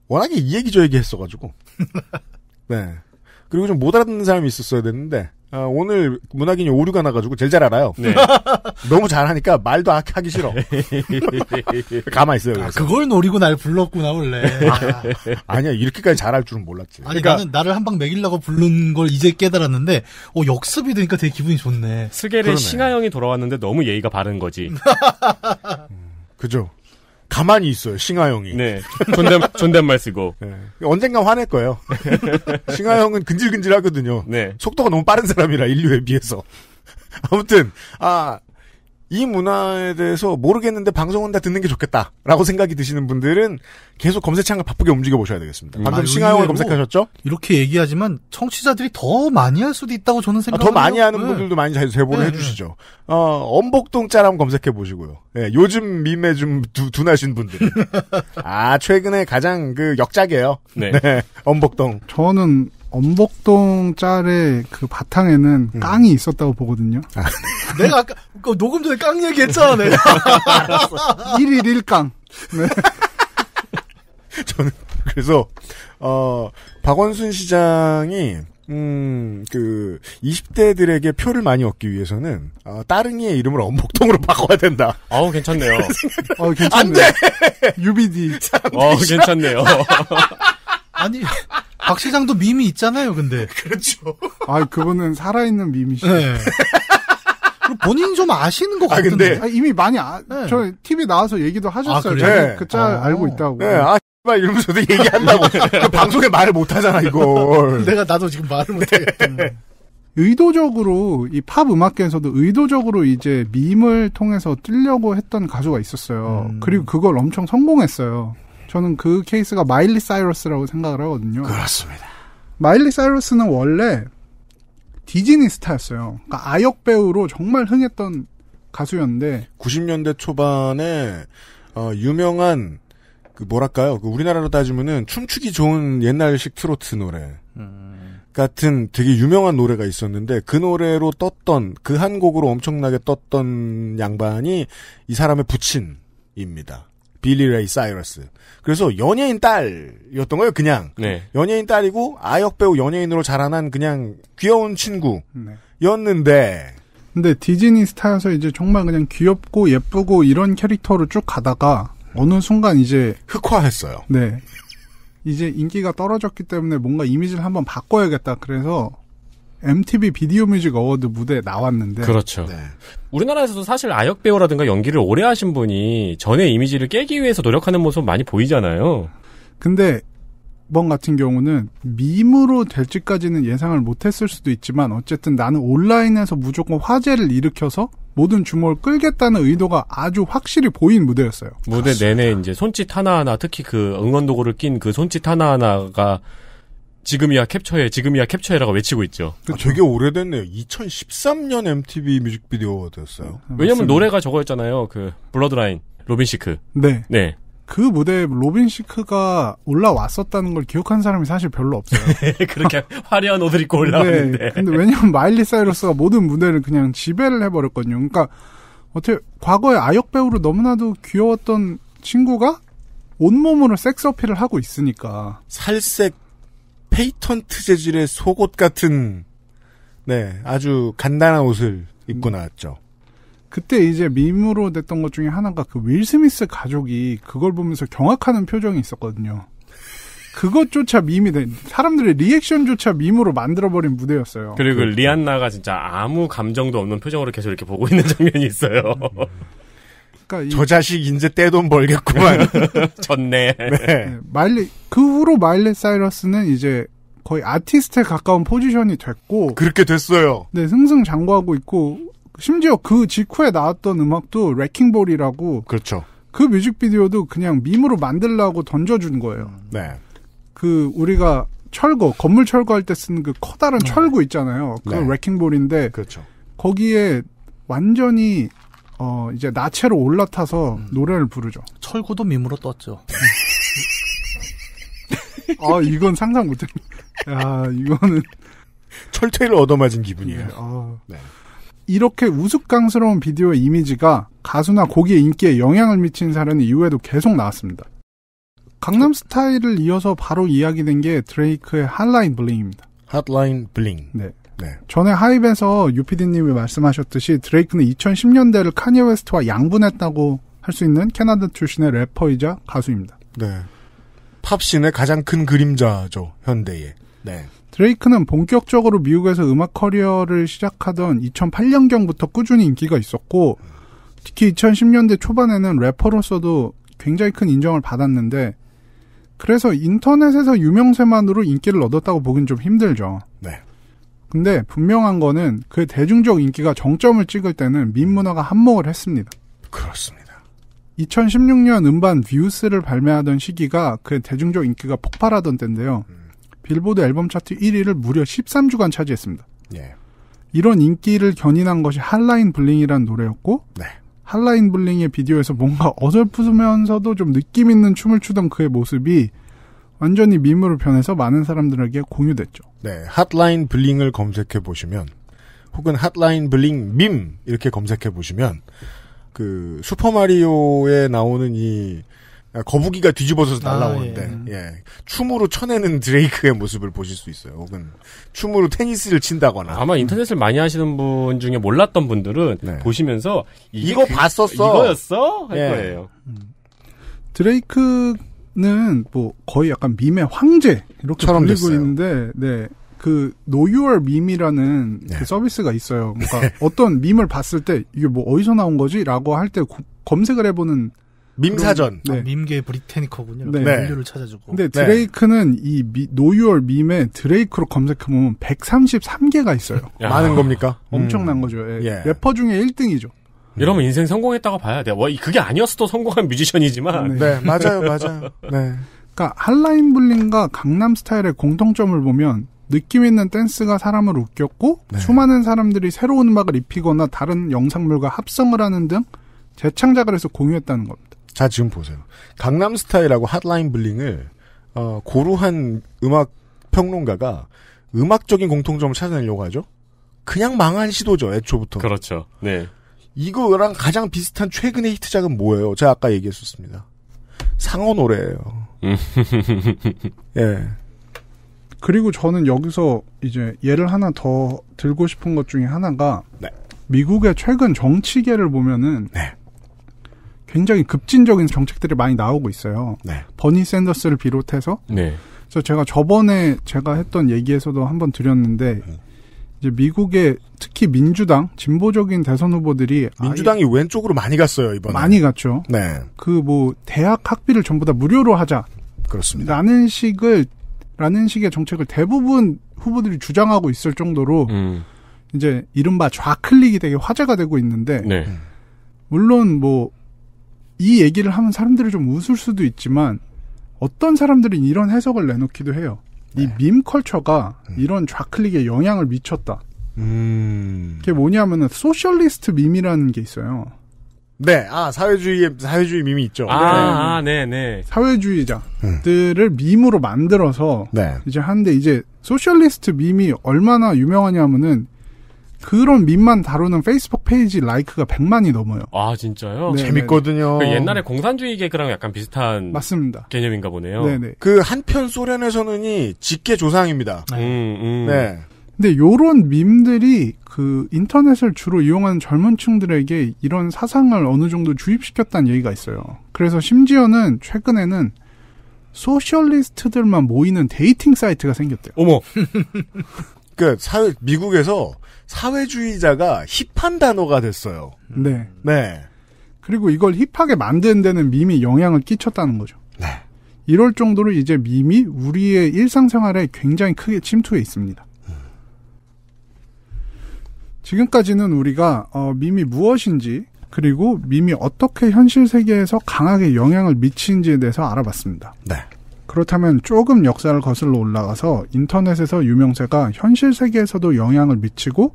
워낙에 이 얘기 저 얘기 했어가지고. 네. 그리고 좀 못 알아듣는 사람이 있었어야 됐는데, 어, 오늘 문학인이 오류가 나가지고 제일 잘 알아요. 네. 너무 잘하니까 말도 하기 싫어. 가만 있어요. 아, 그걸 노리고 날 불렀구나 원래. 아, 니야 이렇게까지 잘할 줄은 몰랐지. 아니 그러니까, 나는 나를 한방 먹이려고 부른 걸 이제 깨달았는데 어, 역습이 되니까 되게 기분이 좋네. 스겔의 신하 형이 돌아왔는데 너무 예의가 바른 거지. 음, 그죠. 가만히 있어요. 싱하영이. 네. 존댓, 존댓말 쓰고. 네. 언젠가 화낼 거예요. 싱하영은 근질근질하거든요. 네. 속도가 너무 빠른 사람이라 인류에 비해서. 아무튼 아이 문화에 대해서 모르겠는데 방송은 다 듣는 게 좋겠다라고 생각이 드시는 분들은 계속 검색창을 바쁘게 움직여 보셔야 되겠습니다. 방금 아, 싱하영을 검색하셨죠? 이렇게 얘기하지만 청취자들이 더 많이 할 수도 있다고 저는 생각합니다. 아, 더 많이 하는 네. 분들도 많이 제보를 네, 네. 해주시죠. 어, 엄복동 짜람 검색해 보시고요. 네, 요즘 밈에 좀 두, 둔하신 분들. 아 최근에 가장 그 역작이에요. 네. 네 엄복동. 저는 엄복동 짤의 그 바탕에는 음. 깡이 있었다고 보거든요. 아, 네. 내가 아까 그 녹음 전에 깡 얘기했잖아, 네. 내가. 1일 1깡. 네. 저는 그래서 어 박원순 시장이 음그 20대들에게 표를 많이 얻기 위해서는 어, 따릉이의 이름을 엄복동으로 바꿔야 된다. 아우 괜찮네요. 어, 괜찮네. 안돼. UBD. 어 괜찮네요. 아니 박 시장도 밈이 있잖아요, 근데. 그렇죠. 아, 그분은 살아있는 밈이시죠. 네. 본인 좀 아시는 것 아, 같은데. 근데... 아, 이미 많이 아, 네. 저 TV 나와서 얘기도 하셨어요. 아, 그래? 네. 그 아, 알고 있다고. 네, 아, 씨 이러면서도 얘기한다고. 그 방송에 말을 못 하잖아, 이걸. 내가 나도 지금 말을 못 하겠다. 네. 의도적으로 이 팝 음악계에서도 의도적으로 이제 밈을 통해서 뛰려고 했던 가수가 있었어요. 음. 그리고 그걸 엄청 성공했어요. 저는 그 케이스가 마일리 사이러스라고 생각을 하거든요. 그렇습니다. 마일리 사이러스는 원래 디즈니 스타였어요. 그러니까 아역 배우로 정말 흥했던 가수였는데 90년대 초반에 어, 유명한 그 뭐랄까요? 그 우리나라로 따지면은 춤추기 좋은 옛날식 트로트 노래 같은 되게 유명한 노래가 있었는데 그 노래로 떴던 그 한 곡으로 엄청나게 떴던 양반이 이 사람의 부친입니다. 빌리 레이 사이러스. 그래서 연예인 딸이었던 거예요, 그냥. 네. 연예인 딸이고 아역 배우 연예인으로 자라난 그냥 귀여운 친구였는데. 네. 근데 디즈니 스타에서 이제 정말 그냥 귀엽고 예쁘고 이런 캐릭터로 쭉 가다가 어느 순간 이제 흑화했어요. 네. 이제 인기가 떨어졌기 때문에 뭔가 이미지를 한번 바꿔야겠다. 그래서 MTV 비디오 뮤직 어워드 무대에 나왔는데. 그렇죠. 네. 우리나라에서도 사실 아역 배우라든가 연기를 오래 하신 분이 전의 이미지를 깨기 위해서 노력하는 모습 많이 보이잖아요. 근데 이번 같은 경우는 밈으로 될지까지는 예상을 못했을 수도 있지만 어쨌든 나는 온라인에서 무조건 화제를 일으켜서 모든 주목을 끌겠다는 의도가 아주 확실히 보인 무대였어요. 무대 맞습니다. 내내 이제 손짓 하나하나 특히 그 응원 도구를 낀 그 손짓 하나하나가 지금이야 캡처해, 지금이야 캡처해라고 외치고 있죠. 아, 그렇죠. 되게 오래됐네요. 2013년 MTV 뮤직비디오가 되었어요. 왜냐면 노래가 저거였잖아요. 그 블러드라인 로빈 시크. 네. 네. 그 무대에 로빈 시크가 올라왔었다는 걸 기억한 사람이 사실 별로 없어요. 네, 그렇게 화려한 옷을 입고 네. 올라왔는데. 네. 근데 왜냐면 마일리 사이러스가 모든 무대를 그냥 지배를 해버렸거든요. 그러니까 어떻게 과거에 아역 배우로 너무나도 귀여웠던 친구가 온몸으로 섹스 어필을 하고 있으니까. 살색 페이턴트 재질의 속옷 같은 네 아주 간단한 옷을 입고 나왔죠. 그때 이제 밈으로 됐던 것 중에 하나가 그 윌 스미스 가족이 그걸 보면서 경악하는 표정이 있었거든요. 그것조차 밈이 된 사람들의 리액션조차 밈으로 만들어버린 무대였어요. 그리고 그, 리안나가 진짜 아무 감정도 없는 표정으로 계속 이렇게 보고 있는 장면이 있어요. 음. 그러니까 저 자식 이제 떼돈 벌겠구만. 졌네. 네. 마일리 그 후로 마일리 사이러스는 이제 거의 아티스트에 가까운 포지션이 됐고 그렇게 됐어요. 네, 승승장구하고 있고 심지어 그 직후에 나왔던 음악도 레킹볼이라고 그렇죠. 그 뮤직비디오도 그냥 밈으로 만들라고 던져준 거예요. 음. 네. 그 우리가 철거 건물 철거할 때 쓰는 그 커다란 네. 철구 있잖아요. 그 네. 레킹볼인데 그렇죠. 거기에 완전히 어, 이제 나체로 올라타서 음. 노래를 부르죠. 철구도 밈으로 떴죠. 아, 이건 상상 못했. 네 야, 이거는 철퇴를 얻어맞은 기분이에요. 네, 아... 네. 이렇게 우스꽝스러운 비디오의 이미지가 가수나 곡의 인기에 영향을 미친 사례는 이후에도 계속 나왔습니다. 강남 스타일을 이어서 바로 이야기된 게 드레이크의 핫라인 블링입니다. 핫라인 블링. 네. 네. 전에 하이브에서 유피디님이 말씀하셨듯이 드레이크는 2010년대를 카니에 웨스트와 양분했다고 할 수 있는 캐나다 출신의 래퍼이자 가수입니다. 네. 팝신의 가장 큰 그림자죠 현대에. 네. 드레이크는 본격적으로 미국에서 음악 커리어를 시작하던 2008년경부터 꾸준히 인기가 있었고 특히 2010년대 초반에는 래퍼로서도 굉장히 큰 인정을 받았는데 그래서 인터넷에서 유명세만으로 인기를 얻었다고 보긴 좀 힘들죠. 네. 근데 분명한 거는 그 대중적 인기가 정점을 찍을 때는 민문화가 음. 한몫을 했습니다. 그렇습니다. 2016년 음반 뷰스를 발매하던 시기가 그 대중적 인기가 폭발하던 때인데요. 음. 빌보드 앨범 차트 1위를 무려 13주간 차지했습니다. 예. 이런 인기를 견인한 것이 한라인 블링이라는 노래였고 네. 한라인 블링의 비디오에서 뭔가 어설프면서도 좀 느낌 있는 춤을 추던 그의 모습이 완전히 민물로 변해서 많은 사람들에게 공유됐죠. 네, 핫라인 블링을 검색해 보시면 혹은 핫라인 블링 밈 이렇게 검색해 보시면 그 슈퍼 마리오에 나오는 이 거북이가 뒤집어서 아, 날라오는데 아, 예. 예. 춤으로 쳐내는 드레이크의 모습을 보실 수 있어요. 혹은 춤으로 테니스를 친다거나 아마 인터넷을 많이 하시는 분 중에 몰랐던 분들은 네. 보시면서 이거 그, 봤었어 이거였어 할 예. 거예요. 드레이크 는뭐 거의 약간 밈의 황제 이렇게 불리고 있는데 네. 그 노유얼 밈이라는 그 네. 그 서비스가 있어요. 그러니까 어떤 밈을 봤을 때 이게 뭐 어디서 나온 거지라고 할 때 검색을 해 보는 밈 사전. 네. 아, 밈계 브리테니커군요. 네. 네. 인류를 찾아주고. 근데 네. 드레이크는 이 미, 노유얼 밈에 드레이크로 검색하면 133개가 있어요. 많은 겁니까? 엄청난 음. 거죠. 예. 음. 예. 래퍼 중에 1등이죠. 이러면 인생 성공했다고 봐야 돼. 와, 뭐, 그게 아니었어도 성공한 뮤지션이지만. 네, 네 맞아요, 맞아요. 네. 그러니까 한라인블링과 강남 스타일의 공통점을 보면 느낌 있는 댄스가 사람을 웃겼고 네. 수많은 사람들이 새로운 음악을 입히거나 다른 영상물과 합성을 하는 등 재창작을 해서 공유했다는 겁니다. 자 지금 보세요. 강남 스타일하고 핫라인 블링을 어, 고루한 음악 평론가가 음악적인 공통점을 찾아내려고 하죠. 그냥 망한 시도죠 애초부터. 그렇죠. 네. 이거랑 가장 비슷한 최근의 히트작은 뭐예요? 제가 아까 얘기했었습니다. 상어 노래예요. 예. 그리고 저는 여기서 이제 예를 하나 더 들고 싶은 것 중에 하나가 네. 미국의 최근 정치계를 보면은 네. 굉장히 급진적인 정책들이 많이 나오고 있어요. 네. 버니 샌더스를 비롯해서. 네. 그래서 제가 저번에 제가 했던 얘기에서도 한번 드렸는데 음. 이제 미국의 특히 민주당 진보적인 대선 후보들이 민주당이 아예, 왼쪽으로 많이 갔어요 이번에 많이 갔죠. 네. 그 뭐 대학 학비를 전부 다 무료로 하자. 그렇습니다. 라는 식을 라는 식의 정책을 대부분 후보들이 주장하고 있을 정도로 음. 이제 이른바 좌클릭이 되게 화제가 되고 있는데 네. 물론 뭐 이 얘기를 하면 사람들이 좀 웃을 수도 있지만 어떤 사람들은 이런 해석을 내놓기도 해요. 이 네. 밈컬처가 이런 좌클릭에 영향을 미쳤다. 음. 그게 뭐냐면은 소셜리스트 밈이라는 게 있어요. 네, 아 사회주의 사회주의 밈이 있죠. 아, 네, 아, 네, 네. 사회주의자들을 음. 밈으로 만들어서 네. 이제 하는데 이제 소셜리스트 밈이 얼마나 유명하냐면은 그런 민만 다루는 페이스북 페이지 라이크가 100만이 넘어요. 아 진짜요? 네 재밌거든요. 그 옛날에 공산주의 개그랑 약간 비슷한 맞습니다. 개념인가 보네요. 네네. 네. 그 한편 소련에서는이 직계 조상입니다. 음, 음. 네. 근데 요런 밈들이 그 인터넷을 주로 이용하는 젊은 층들에게 이런 사상을 어느 정도 주입시켰다는 얘기가 있어요. 그래서 심지어는 최근에는 소셜리스트들만 모이는 데이팅 사이트가 생겼대요. 어머. 그 사회 미국에서 사회주의자가 힙한 단어가 됐어요. 네. 네. 그리고 이걸 힙하게 만드는 데는 밈이 영향을 끼쳤다는 거죠. 네. 이럴 정도로 이제 밈이 우리의 일상생활에 굉장히 크게 침투해 있습니다. 지금까지는 우리가 어, 밈이 무엇인지 그리고 밈이 어떻게 현실 세계에서 강하게 영향을 미치는지에 대해서 알아봤습니다. 네. 그렇다면 조금 역사를 거슬러 올라가서 인터넷에서 유명세가 현실 세계에서도 영향을 미치고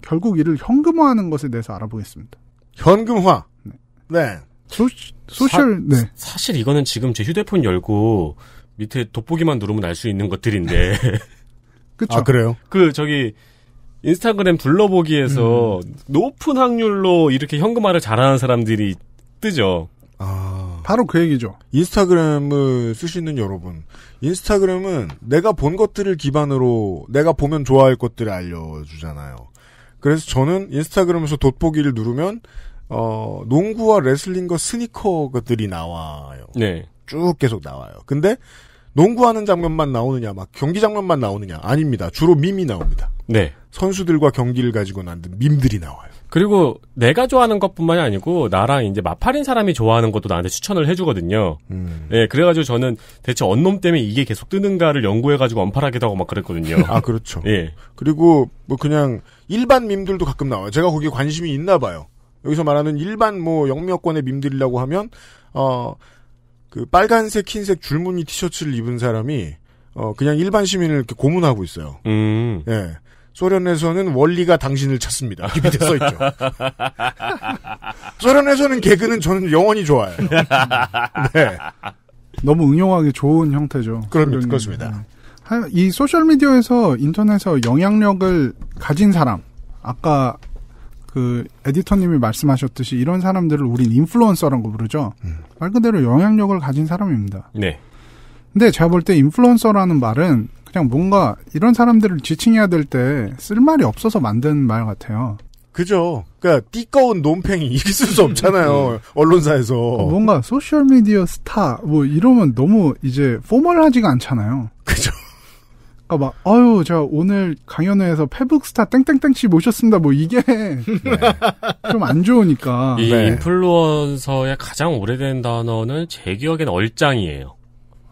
결국 이를 현금화하는 것에 대해서 알아보겠습니다. 현금화. 네. 네. 소, 소셜. 사, 네. 사실 이거는 지금 제 휴대폰 열고 밑에 돋보기만 누르면 알 수 있는 것들인데. 그쵸. 아 그래요? 그 저기 인스타그램 둘러보기에서 음. 높은 확률로 이렇게 현금화를 잘하는 사람들이 뜨죠. 아. 바로 그 얘기죠. 인스타그램을 쓰시는 여러분. 인스타그램은 내가 본 것들을 기반으로 내가 보면 좋아할 것들을 알려주잖아요. 그래서 저는 인스타그램에서 돋보기를 누르면 어, 농구와 레슬링과 스니커들이 나와요. 네. 쭉 계속 나와요. 근데 농구하는 장면만 나오느냐, 막 경기 장면만 나오느냐, 아닙니다. 주로 밈이 나옵니다. 네. 선수들과 경기를 가지고 난 밈들이 나와요. 그리고 내가 좋아하는 것뿐만이 아니고 나랑 이제 마팔인 사람이 좋아하는 것도 나한테 추천을 해주거든요. 음. 예, 그래가지고 저는 대체 언놈 때문에 이게 계속 뜨는가를 연구해가지고 언팔하기도 하고 막 그랬거든요. 아 그렇죠. 예. 그리고 뭐 그냥 일반 밈들도 가끔 나와요. 제가 거기에 관심이 있나 봐요. 여기서 말하는 일반 뭐 영미어권의 밈들이라고 하면 어 그 빨간색 흰색 줄무늬 티셔츠를 입은 사람이 어 그냥 일반 시민을 이렇게 고문하고 있어요. 음. 예. 소련에서는 원리가 당신을 찾습니다. 이 밑에 써있죠. 소련에서는 개그는 저는 영원히 좋아요. 네. 너무 응용하기 좋은 형태죠. 그럼, 그렇습니다. 네. 이 소셜미디어에서 인터넷에서 영향력을 가진 사람, 아까 그 에디터님이 말씀하셨듯이 이런 사람들을 우린 인플루언서라고 부르죠. 음. 말 그대로 영향력을 가진 사람입니다. 네. 근데 제가 볼 때 인플루언서라는 말은 그냥 뭔가 이런 사람들을 지칭해야 될 때 쓸 말이 없어서 만든 말 같아요. 그죠. 그러니까 띠꺼운 논팽이 있을 수 없잖아요. 음. 언론사에서. 어, 뭔가 소셜 미디어 스타 뭐 이러면 너무 이제 포멀하지가 않잖아요. 그죠. 그니까막 아유 제가 오늘 강연회에서 페북 스타 땡땡땡 치 모셨습니다. 뭐 이게 네. 좀안 좋으니까. 이 네. 인플루언서의 가장 오래된 단어는 제 기억엔 얼짱이에요.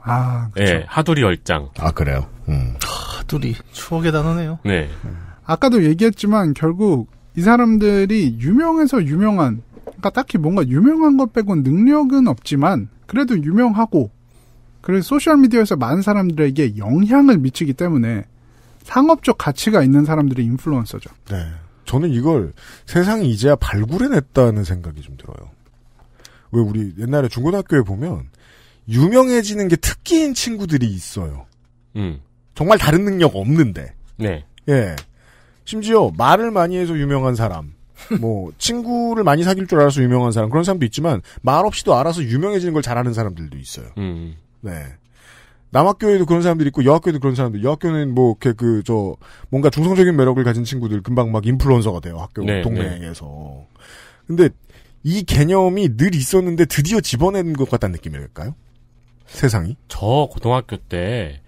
아, 그렇 네, 예, 하두리 얼짱. 아, 그래요. 음. 하, 아, 둘이 추억의 단어네요. 네. 아까도 얘기했지만 결국 이 사람들이 유명해서 유명한 그러니까 딱히 뭔가 유명한 것 빼곤 능력은 없지만 그래도 유명하고 그래서 소셜 미디어에서 많은 사람들에게 영향을 미치기 때문에 상업적 가치가 있는 사람들이 인플루언서죠. 네. 저는 이걸 세상이 이제야 발굴해냈다는 생각이 좀 들어요. 왜 우리 옛날에 중고등학교에 보면 유명해지는 게 특기인 친구들이 있어요. 음. 정말 다른 능력 없는데. 네. 예. 심지어 말을 많이 해서 유명한 사람, 뭐 친구를 많이 사귈 줄 알아서 유명한 사람 그런 사람도 있지만 말 없이도 알아서 유명해지는 걸 잘하는 사람들도 있어요. 음. 네. 남학교에도 그런 사람들이 있고 여학교에도 그런 사람들. 여학교는 뭐 이렇게 그 저 뭔가 중성적인 매력을 가진 친구들 금방 막 인플루언서가 돼요. 학교 네, 동네에서. 네. 근데 이 개념이 늘 있었는데 드디어 집어낸 것 같다는 느낌이랄까요 세상이? 저 고등학교 때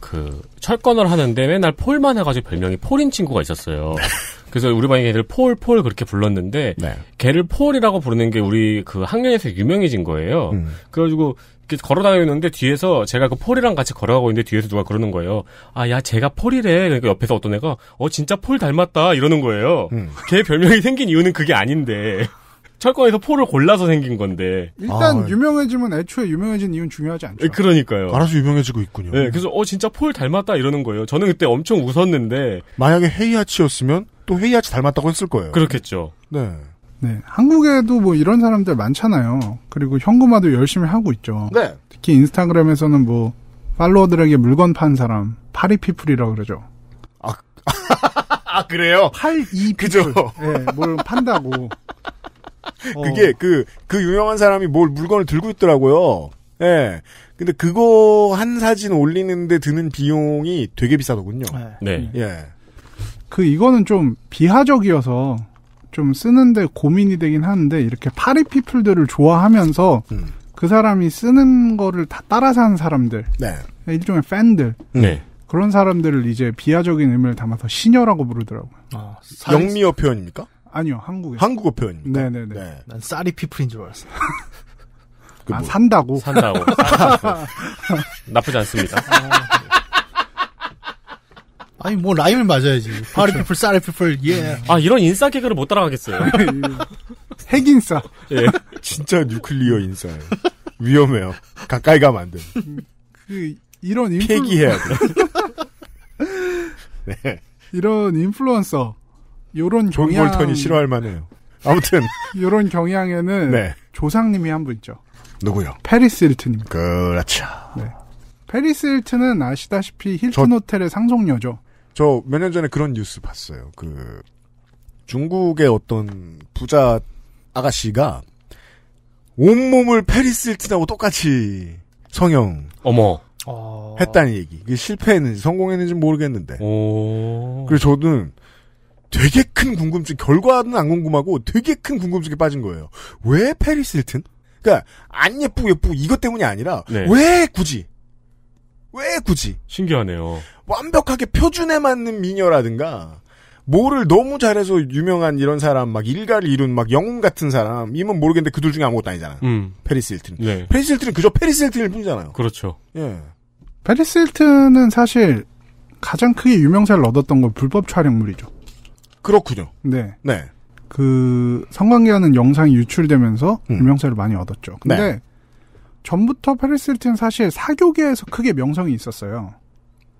그 철권을 하는데 맨날 폴만 해가지고 별명이 폴인 친구가 있었어요. 네. 그래서 우리 반에 걔를 폴, 폴 그렇게 불렀는데, 네. 걔를 폴이라고 부르는 게 우리 그 학년에서 유명해진 거예요. 음. 그래가지고 걸어 다니는데 뒤에서 제가 그 폴이랑 같이 걸어가고 있는데 뒤에서 누가 그러는 거예요. 아, 야, 제가 폴이래. 그러니까 옆에서 어떤 애가, 어, 진짜 폴 닮았다. 이러는 거예요. 음. 걔 별명이 생긴 이유는 그게 아닌데. 철권에서 포를 골라서 생긴 건데. 일단 아, 예. 유명해지면 애초에 유명해진 이유는 중요하지 않죠. 예, 그러니까요. 알아서 유명해지고 있군요. 네, 그래서 어 진짜 폴 닮았다 이러는 거예요. 저는 그때 엄청 웃었는데 만약에 헤이아치였으면 또 헤이아치 닮았다고 했을 거예요. 그렇겠죠. 네. 네, 한국에도 뭐 이런 사람들 많잖아요. 그리고 현금화도 열심히 하고 있죠. 네. 특히 인스타그램에서는 뭐 팔로워들에게 물건 판 사람 파리피플이라고 그러죠. 아, 아 그래요? 팔이 그죠? 네, 뭘 판다고. 어. 그게 그그 그 유명한 사람이 뭘 물건을 들고 있더라고요. 예. 네. 근데 그거 한 사진 올리는데 드는 비용이 되게 비싸더군요. 네. 네. 예. 그 이거는 좀 비하적이어서 좀 쓰는데 고민이 되긴 하는데 이렇게 파리 피플들을 좋아하면서 음. 그 사람이 쓰는 거를 다 따라 사는 사람들. 네. 일종의 팬들. 네. 그런 사람들을 이제 비하적인 의미를 담아서 신녀라고 부르더라고요. 아, 영미어 표현입니까? 아니요, 한국에. 한국어 표현입니다. 네네네. 네. 난 쌀이 피플인 줄 알았어. 그 아, 뭐? 산다고? 산다고. 아, 나쁘지 않습니다. 아, 아니, 뭐, 라임을 맞아야지. 파리 피플, 쌀이 피플, 예. 아, 이런 인싸 개그를 못 따라가겠어요. 핵인싸. 예. 진짜 뉴클리어 인싸예요. 위험해요. 가까이 가면 안 돼. 음, 그, 이런 인플... 폐기해야 돼. 네. 이런 인플루언서. 요런 경향... 볼턴이 싫어할 만해요. 아무튼 요런 경향에는 네. 조상님이 한 분 있죠. 누구요? 페리스 힐튼님. 그렇죠. 네. 페리스 힐튼은 아시다시피 힐튼 저, 호텔의 상속녀죠. 저 몇 년 전에 그런 뉴스 봤어요. 그 중국의 어떤 부자 아가씨가 온몸을 페리스 힐튼하고 똑같이 성형. 어머. 했다는 얘기. 이게 실패했는지 성공했는지 모르겠는데. 오. 그래서 저는 되게 큰 궁금증, 결과는 안 궁금하고 되게 큰 궁금증에 빠진 거예요. 왜 페리스 힐튼? 그니까, 러안 예쁘고 예쁘고 이것 때문이 아니라, 네. 왜 굳이? 왜 굳이? 신기하네요. 완벽하게 표준에 맞는 미녀라든가, 뭐를 너무 잘해서 유명한 이런 사람, 막 일가를 이룬 막 영웅 같은 사람이면 모르겠는데 그 둘 중에 아무것도 아니잖아. 음. 페리스 힐튼. 네. 페리스 힐튼은 그저 페리스 힐튼일 뿐이잖아요. 그렇죠. 예. 페리스 힐튼은 사실 가장 크게 유명세를 얻었던 건 불법 촬영물이죠. 그렇군요. 네. 네. 그 성관계하는 영상이 유출되면서 음. 유명세를 많이 얻었죠. 근데 네. 전부터 페리스 힐튼 사실 사교계에서 크게 명성이 있었어요.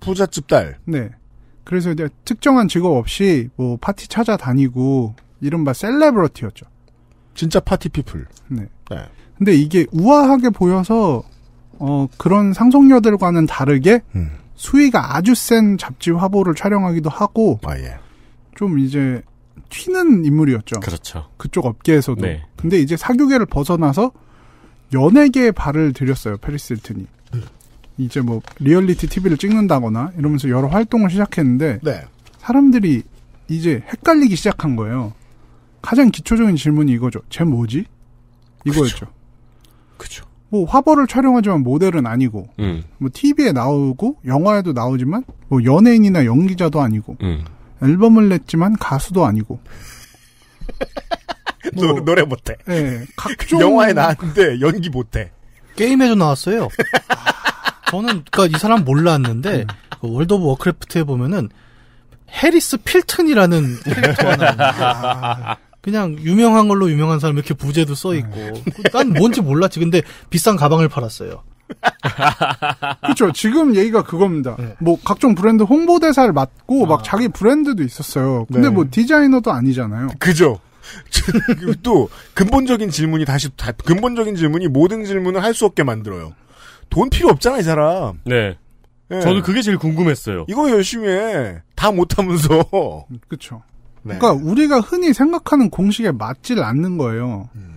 부잣집 딸. 네. 그래서 이제 특정한 직업 없이 뭐 파티 찾아다니고 이른바 셀레브러티였죠. 진짜 파티 피플. 네. 네. 근데 이게 우아하게 보여서 어 그런 상속녀들과는 다르게 음. 수위가 아주 센 잡지 화보를 촬영하기도 하고 아, 예. 좀 이제 튀는 인물이었죠. 그렇죠. 그쪽 업계에서도. 네. 근데 이제 사교계를 벗어나서 연예계에 발을 들였어요. 페리스 힐튼이. 네. 이제 뭐 리얼리티 TV를 찍는다거나 이러면서 여러 활동을 시작했는데 네. 사람들이 이제 헷갈리기 시작한 거예요. 가장 기초적인 질문이 이거죠. 쟤 뭐지? 이거였죠. 그죠. 뭐 화보를 촬영하지만 모델은 아니고 음. 뭐 TV에 나오고 영화에도 나오지만 뭐 연예인이나 연기자도 아니고 음. 앨범을 냈지만 가수도 아니고. 뭐, 노, 노래 못해. 네, 각종 영화에 나왔는데 연기 못해. 게임에도 나왔어요. 아, 저는 그니까이 사람 몰랐는데 음. 그 월드 오브 워크래프트에 보면은 해리스 필튼이라는 캐릭터가 나옵니다. 아. 그냥 유명한 걸로 유명한 사람 이렇게 부제도 써 있고 음. 난 뭔지 몰랐지. 근데 비싼 가방을 팔았어요. 그렇죠. 지금 얘기가 그겁니다. 네. 뭐 각종 브랜드 홍보 대사를 맡고 아. 막 자기 브랜드도 있었어요. 근데 네. 뭐 디자이너도 아니잖아요. 그죠. 또 근본적인 질문이 다시 다, 근본적인 질문이 모든 질문을 할 수 없게 만들어요. 돈 필요 없잖아 이 사람. 네. 네. 예. 저는 그게 제일 궁금했어요. 이거 열심히 해. 다 못하면서. 그렇죠. 네. 그러니까 우리가 흔히 생각하는 공식에 맞질 않는 거예요. 음.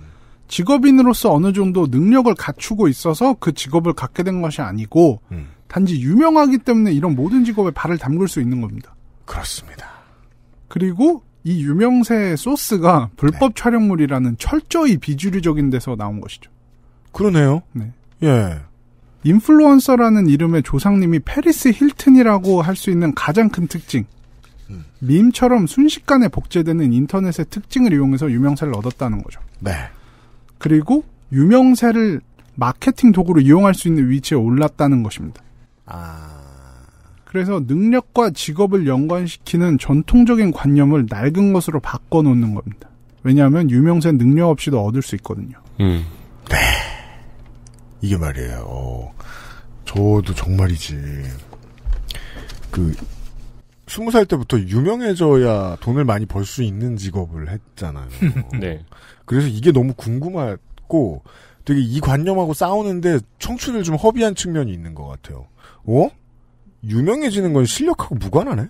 직업인으로서 어느 정도 능력을 갖추고 있어서 그 직업을 갖게 된 것이 아니고 음. 단지 유명하기 때문에 이런 모든 직업에 발을 담글 수 있는 겁니다. 그렇습니다. 그리고 이 유명세의 소스가 불법 네. 촬영물이라는 철저히 비주류적인 데서 나온 것이죠. 그러네요. 네. 예. 인플루언서라는 이름의 조상님이 페리스 힐튼이라고 할 수 있는 가장 큰 특징. 음. 밈처럼 순식간에 복제되는 인터넷의 특징을 이용해서 유명세를 얻었다는 거죠. 네. 그리고 유명세를 마케팅 도구로 이용할 수 있는 위치에 올랐다는 것입니다. 아. 그래서 능력과 직업을 연관시키는 전통적인 관념을 낡은 것으로 바꿔놓는 겁니다. 왜냐하면 유명세 능력 없이도 얻을 수 있거든요. 음. 네. 이게 말이에요. 어, 저도 정말이지. 그, 스무 살 때부터 유명해져야 돈을 많이 벌 수 있는 직업을 했잖아요. 네. 그래서 이게 너무 궁금하고 되게 이 관념하고 싸우는데 청춘을 좀 허비한 측면이 있는 것 같아요. 어? 유명해지는 건 실력하고 무관하네?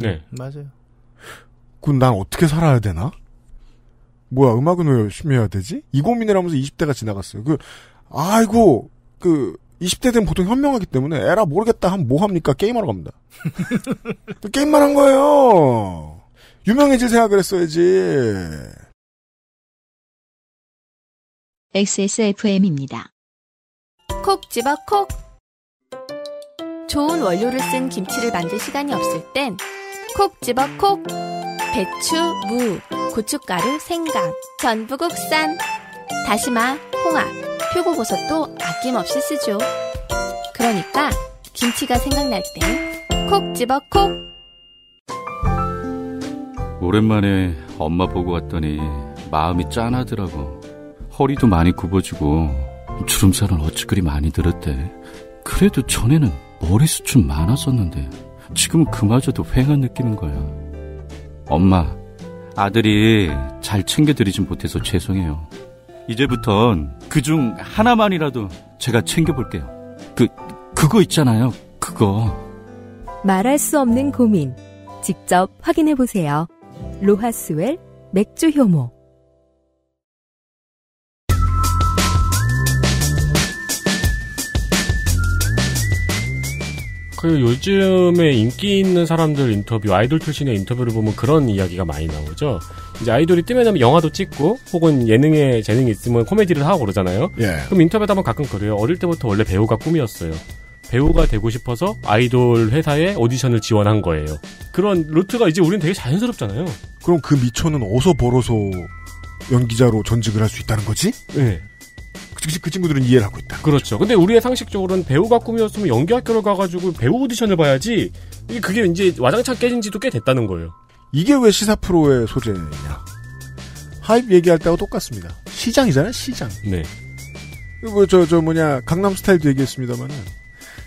네. 음, 맞아요. 그럼 난 어떻게 살아야 되나? 뭐야, 음악은 왜 열심히 해야 되지? 이 고민을 하면서 20대가 지나갔어요. 그, 아이고, 그, 20대 되면 보통 현명하기 때문에 에라 모르겠다 하면 뭐 합니까? 게임하러 갑니다. 게임만 한 거예요. 유명해질 생각을 했어야지. XSFM입니다. 콕 집어 콕. 좋은 원료를 쓴 김치를 만들 시간이 없을 땐 콕 집어 콕. 배추, 무, 고춧가루, 생강, 전부 국산, 다시마, 홍합, 표고버섯도 아낌없이 쓰죠. 그러니까 김치가 생각날 땐콕 집어 콕! 오랜만에 엄마 보고 왔더니 마음이 짠하더라고. 허리도 많이 굽어지고 주름살은 어찌 그리 많이 들었대. 그래도 전에는 머리숱은 많았었는데 지금은 그마저도 휑한 느낌인 거야. 엄마, 아들이 잘 챙겨드리진 못해서 죄송해요. 이제부턴 그중 하나만이라도 제가 챙겨볼게요. 그, 그거 있잖아요. 그거. 말할 수 없는 고민. 직접 확인해보세요. 로하스웰 맥주 효모. 그 요즘에 인기 있는 사람들 인터뷰, 아이돌 출신의 인터뷰를 보면 그런 이야기가 많이 나오죠. 이제 아이돌이 뜨면 영화도 찍고 혹은 예능에 재능이 있으면 코미디를 하고 그러잖아요. 예. 그럼 인터뷰다 하면 가끔 그래요. 어릴 때부터 원래 배우가 꿈이었어요. 배우가 되고 싶어서 아이돌 회사에 오디션을 지원한 거예요. 그런 루트가 이제 우리는 되게 자연스럽잖아요. 그럼 그 미초는 어서 벌어서 연기자로 전직을 할 수 있다는 거지? 네. 즉시 그 친구들은 이해를 하고 있다. 그렇죠. 근데 우리의 상식적으로는 배우가 꿈이었으면 연기학교를 가가지고 배우 오디션을 봐야지 그게 이제 와장창 깨진 지도 꽤 됐다는 거예요. 이게 왜 시사 프로의 소재냐. 하입 얘기할 때하고 똑같습니다. 시장이잖아요, 시장. 네. 뭐, 저, 저 뭐냐, 강남 스타일도 얘기했습니다만은.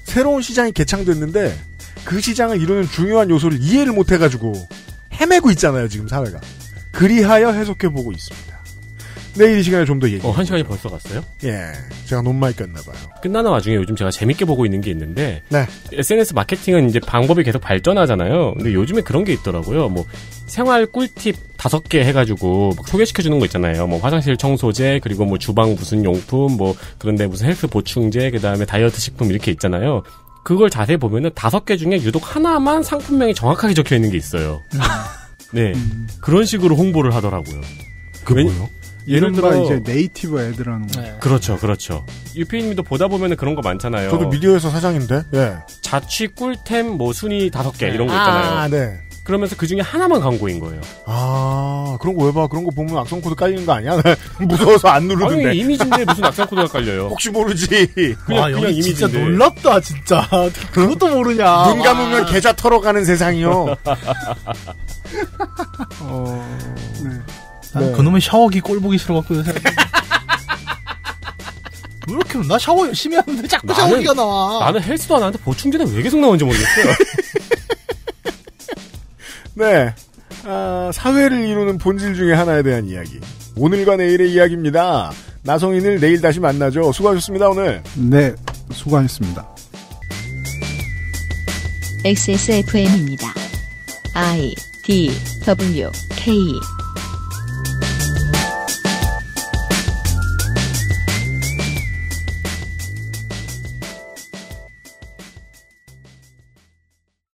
새로운 시장이 개창됐는데 그 시장을 이루는 중요한 요소를 이해를 못해가지고 헤매고 있잖아요, 지금 사회가. 그리하여 해석해보고 있습니다. 내일 이 시간에 좀 더 얘기. 해 어, 한 시간이 벌써 갔어요? 예. 제가 논무이 꼈나봐요. 끝나는 와중에 요즘 제가 재밌게 보고 있는 게 있는데. 네. SNS 마케팅은 이제 방법이 계속 발전하잖아요. 근데 요즘에 그런 게 있더라고요. 뭐, 생활 꿀팁 다섯 개 해가지고 막 소개시켜주는 거 있잖아요. 뭐, 화장실 청소제, 그리고 뭐, 주방 무슨 용품, 뭐, 그런데 무슨 헬스 보충제, 그 다음에 다이어트 식품 이렇게 있잖아요. 그걸 자세히 보면은 다섯 개 중에 유독 하나만 상품명이 정확하게 적혀 있는 게 있어요. 음. 네. 음. 그런 식으로 홍보를 하더라고요. 그 뭐요? 예를 들어 이제 네이티브 애드라는 거. 네. 그렇죠, 그렇죠. 유피님도 보다 보면 그런 거 많잖아요. 저도 미디어에서 사장인데. 예. 자취 꿀템 뭐 순위 다섯 개 이런 거 아, 있잖아요. 아, 네. 그러면서 그 중에 하나만 광고인 거예요. 아, 그런 거 왜 봐? 그런 거 보면 악성 코드 깔리는 거 아니야? 무서워서 안누르는데 아니, 이미지인데 무슨 악성 코드가 깔려요? 혹시 모르지. 그냥, 와, 아, 그냥 이미지 진짜 놀랍다, 진짜. 그것도 모르냐. 눈 감으면 와. 계좌 털어가는 세상이요. 어, 네. 네. 그놈의 샤워기 꼴보기 싫어갖고 요새. 왜 이렇게 나 샤워 열심히 하는데 자꾸 나는, 샤워기가 나와. 나는 헬스도 안 하는데 보충제는 왜 계속 나오는지 모르겠어요. 네. 아, 사회를 이루는 본질 중의 하나에 대한 이야기. 오늘과 내일의 이야기입니다. 나성인을 내일 다시 만나죠. 수고하셨습니다, 오늘. 네, 수고하셨습니다. XSFM입니다. I D W K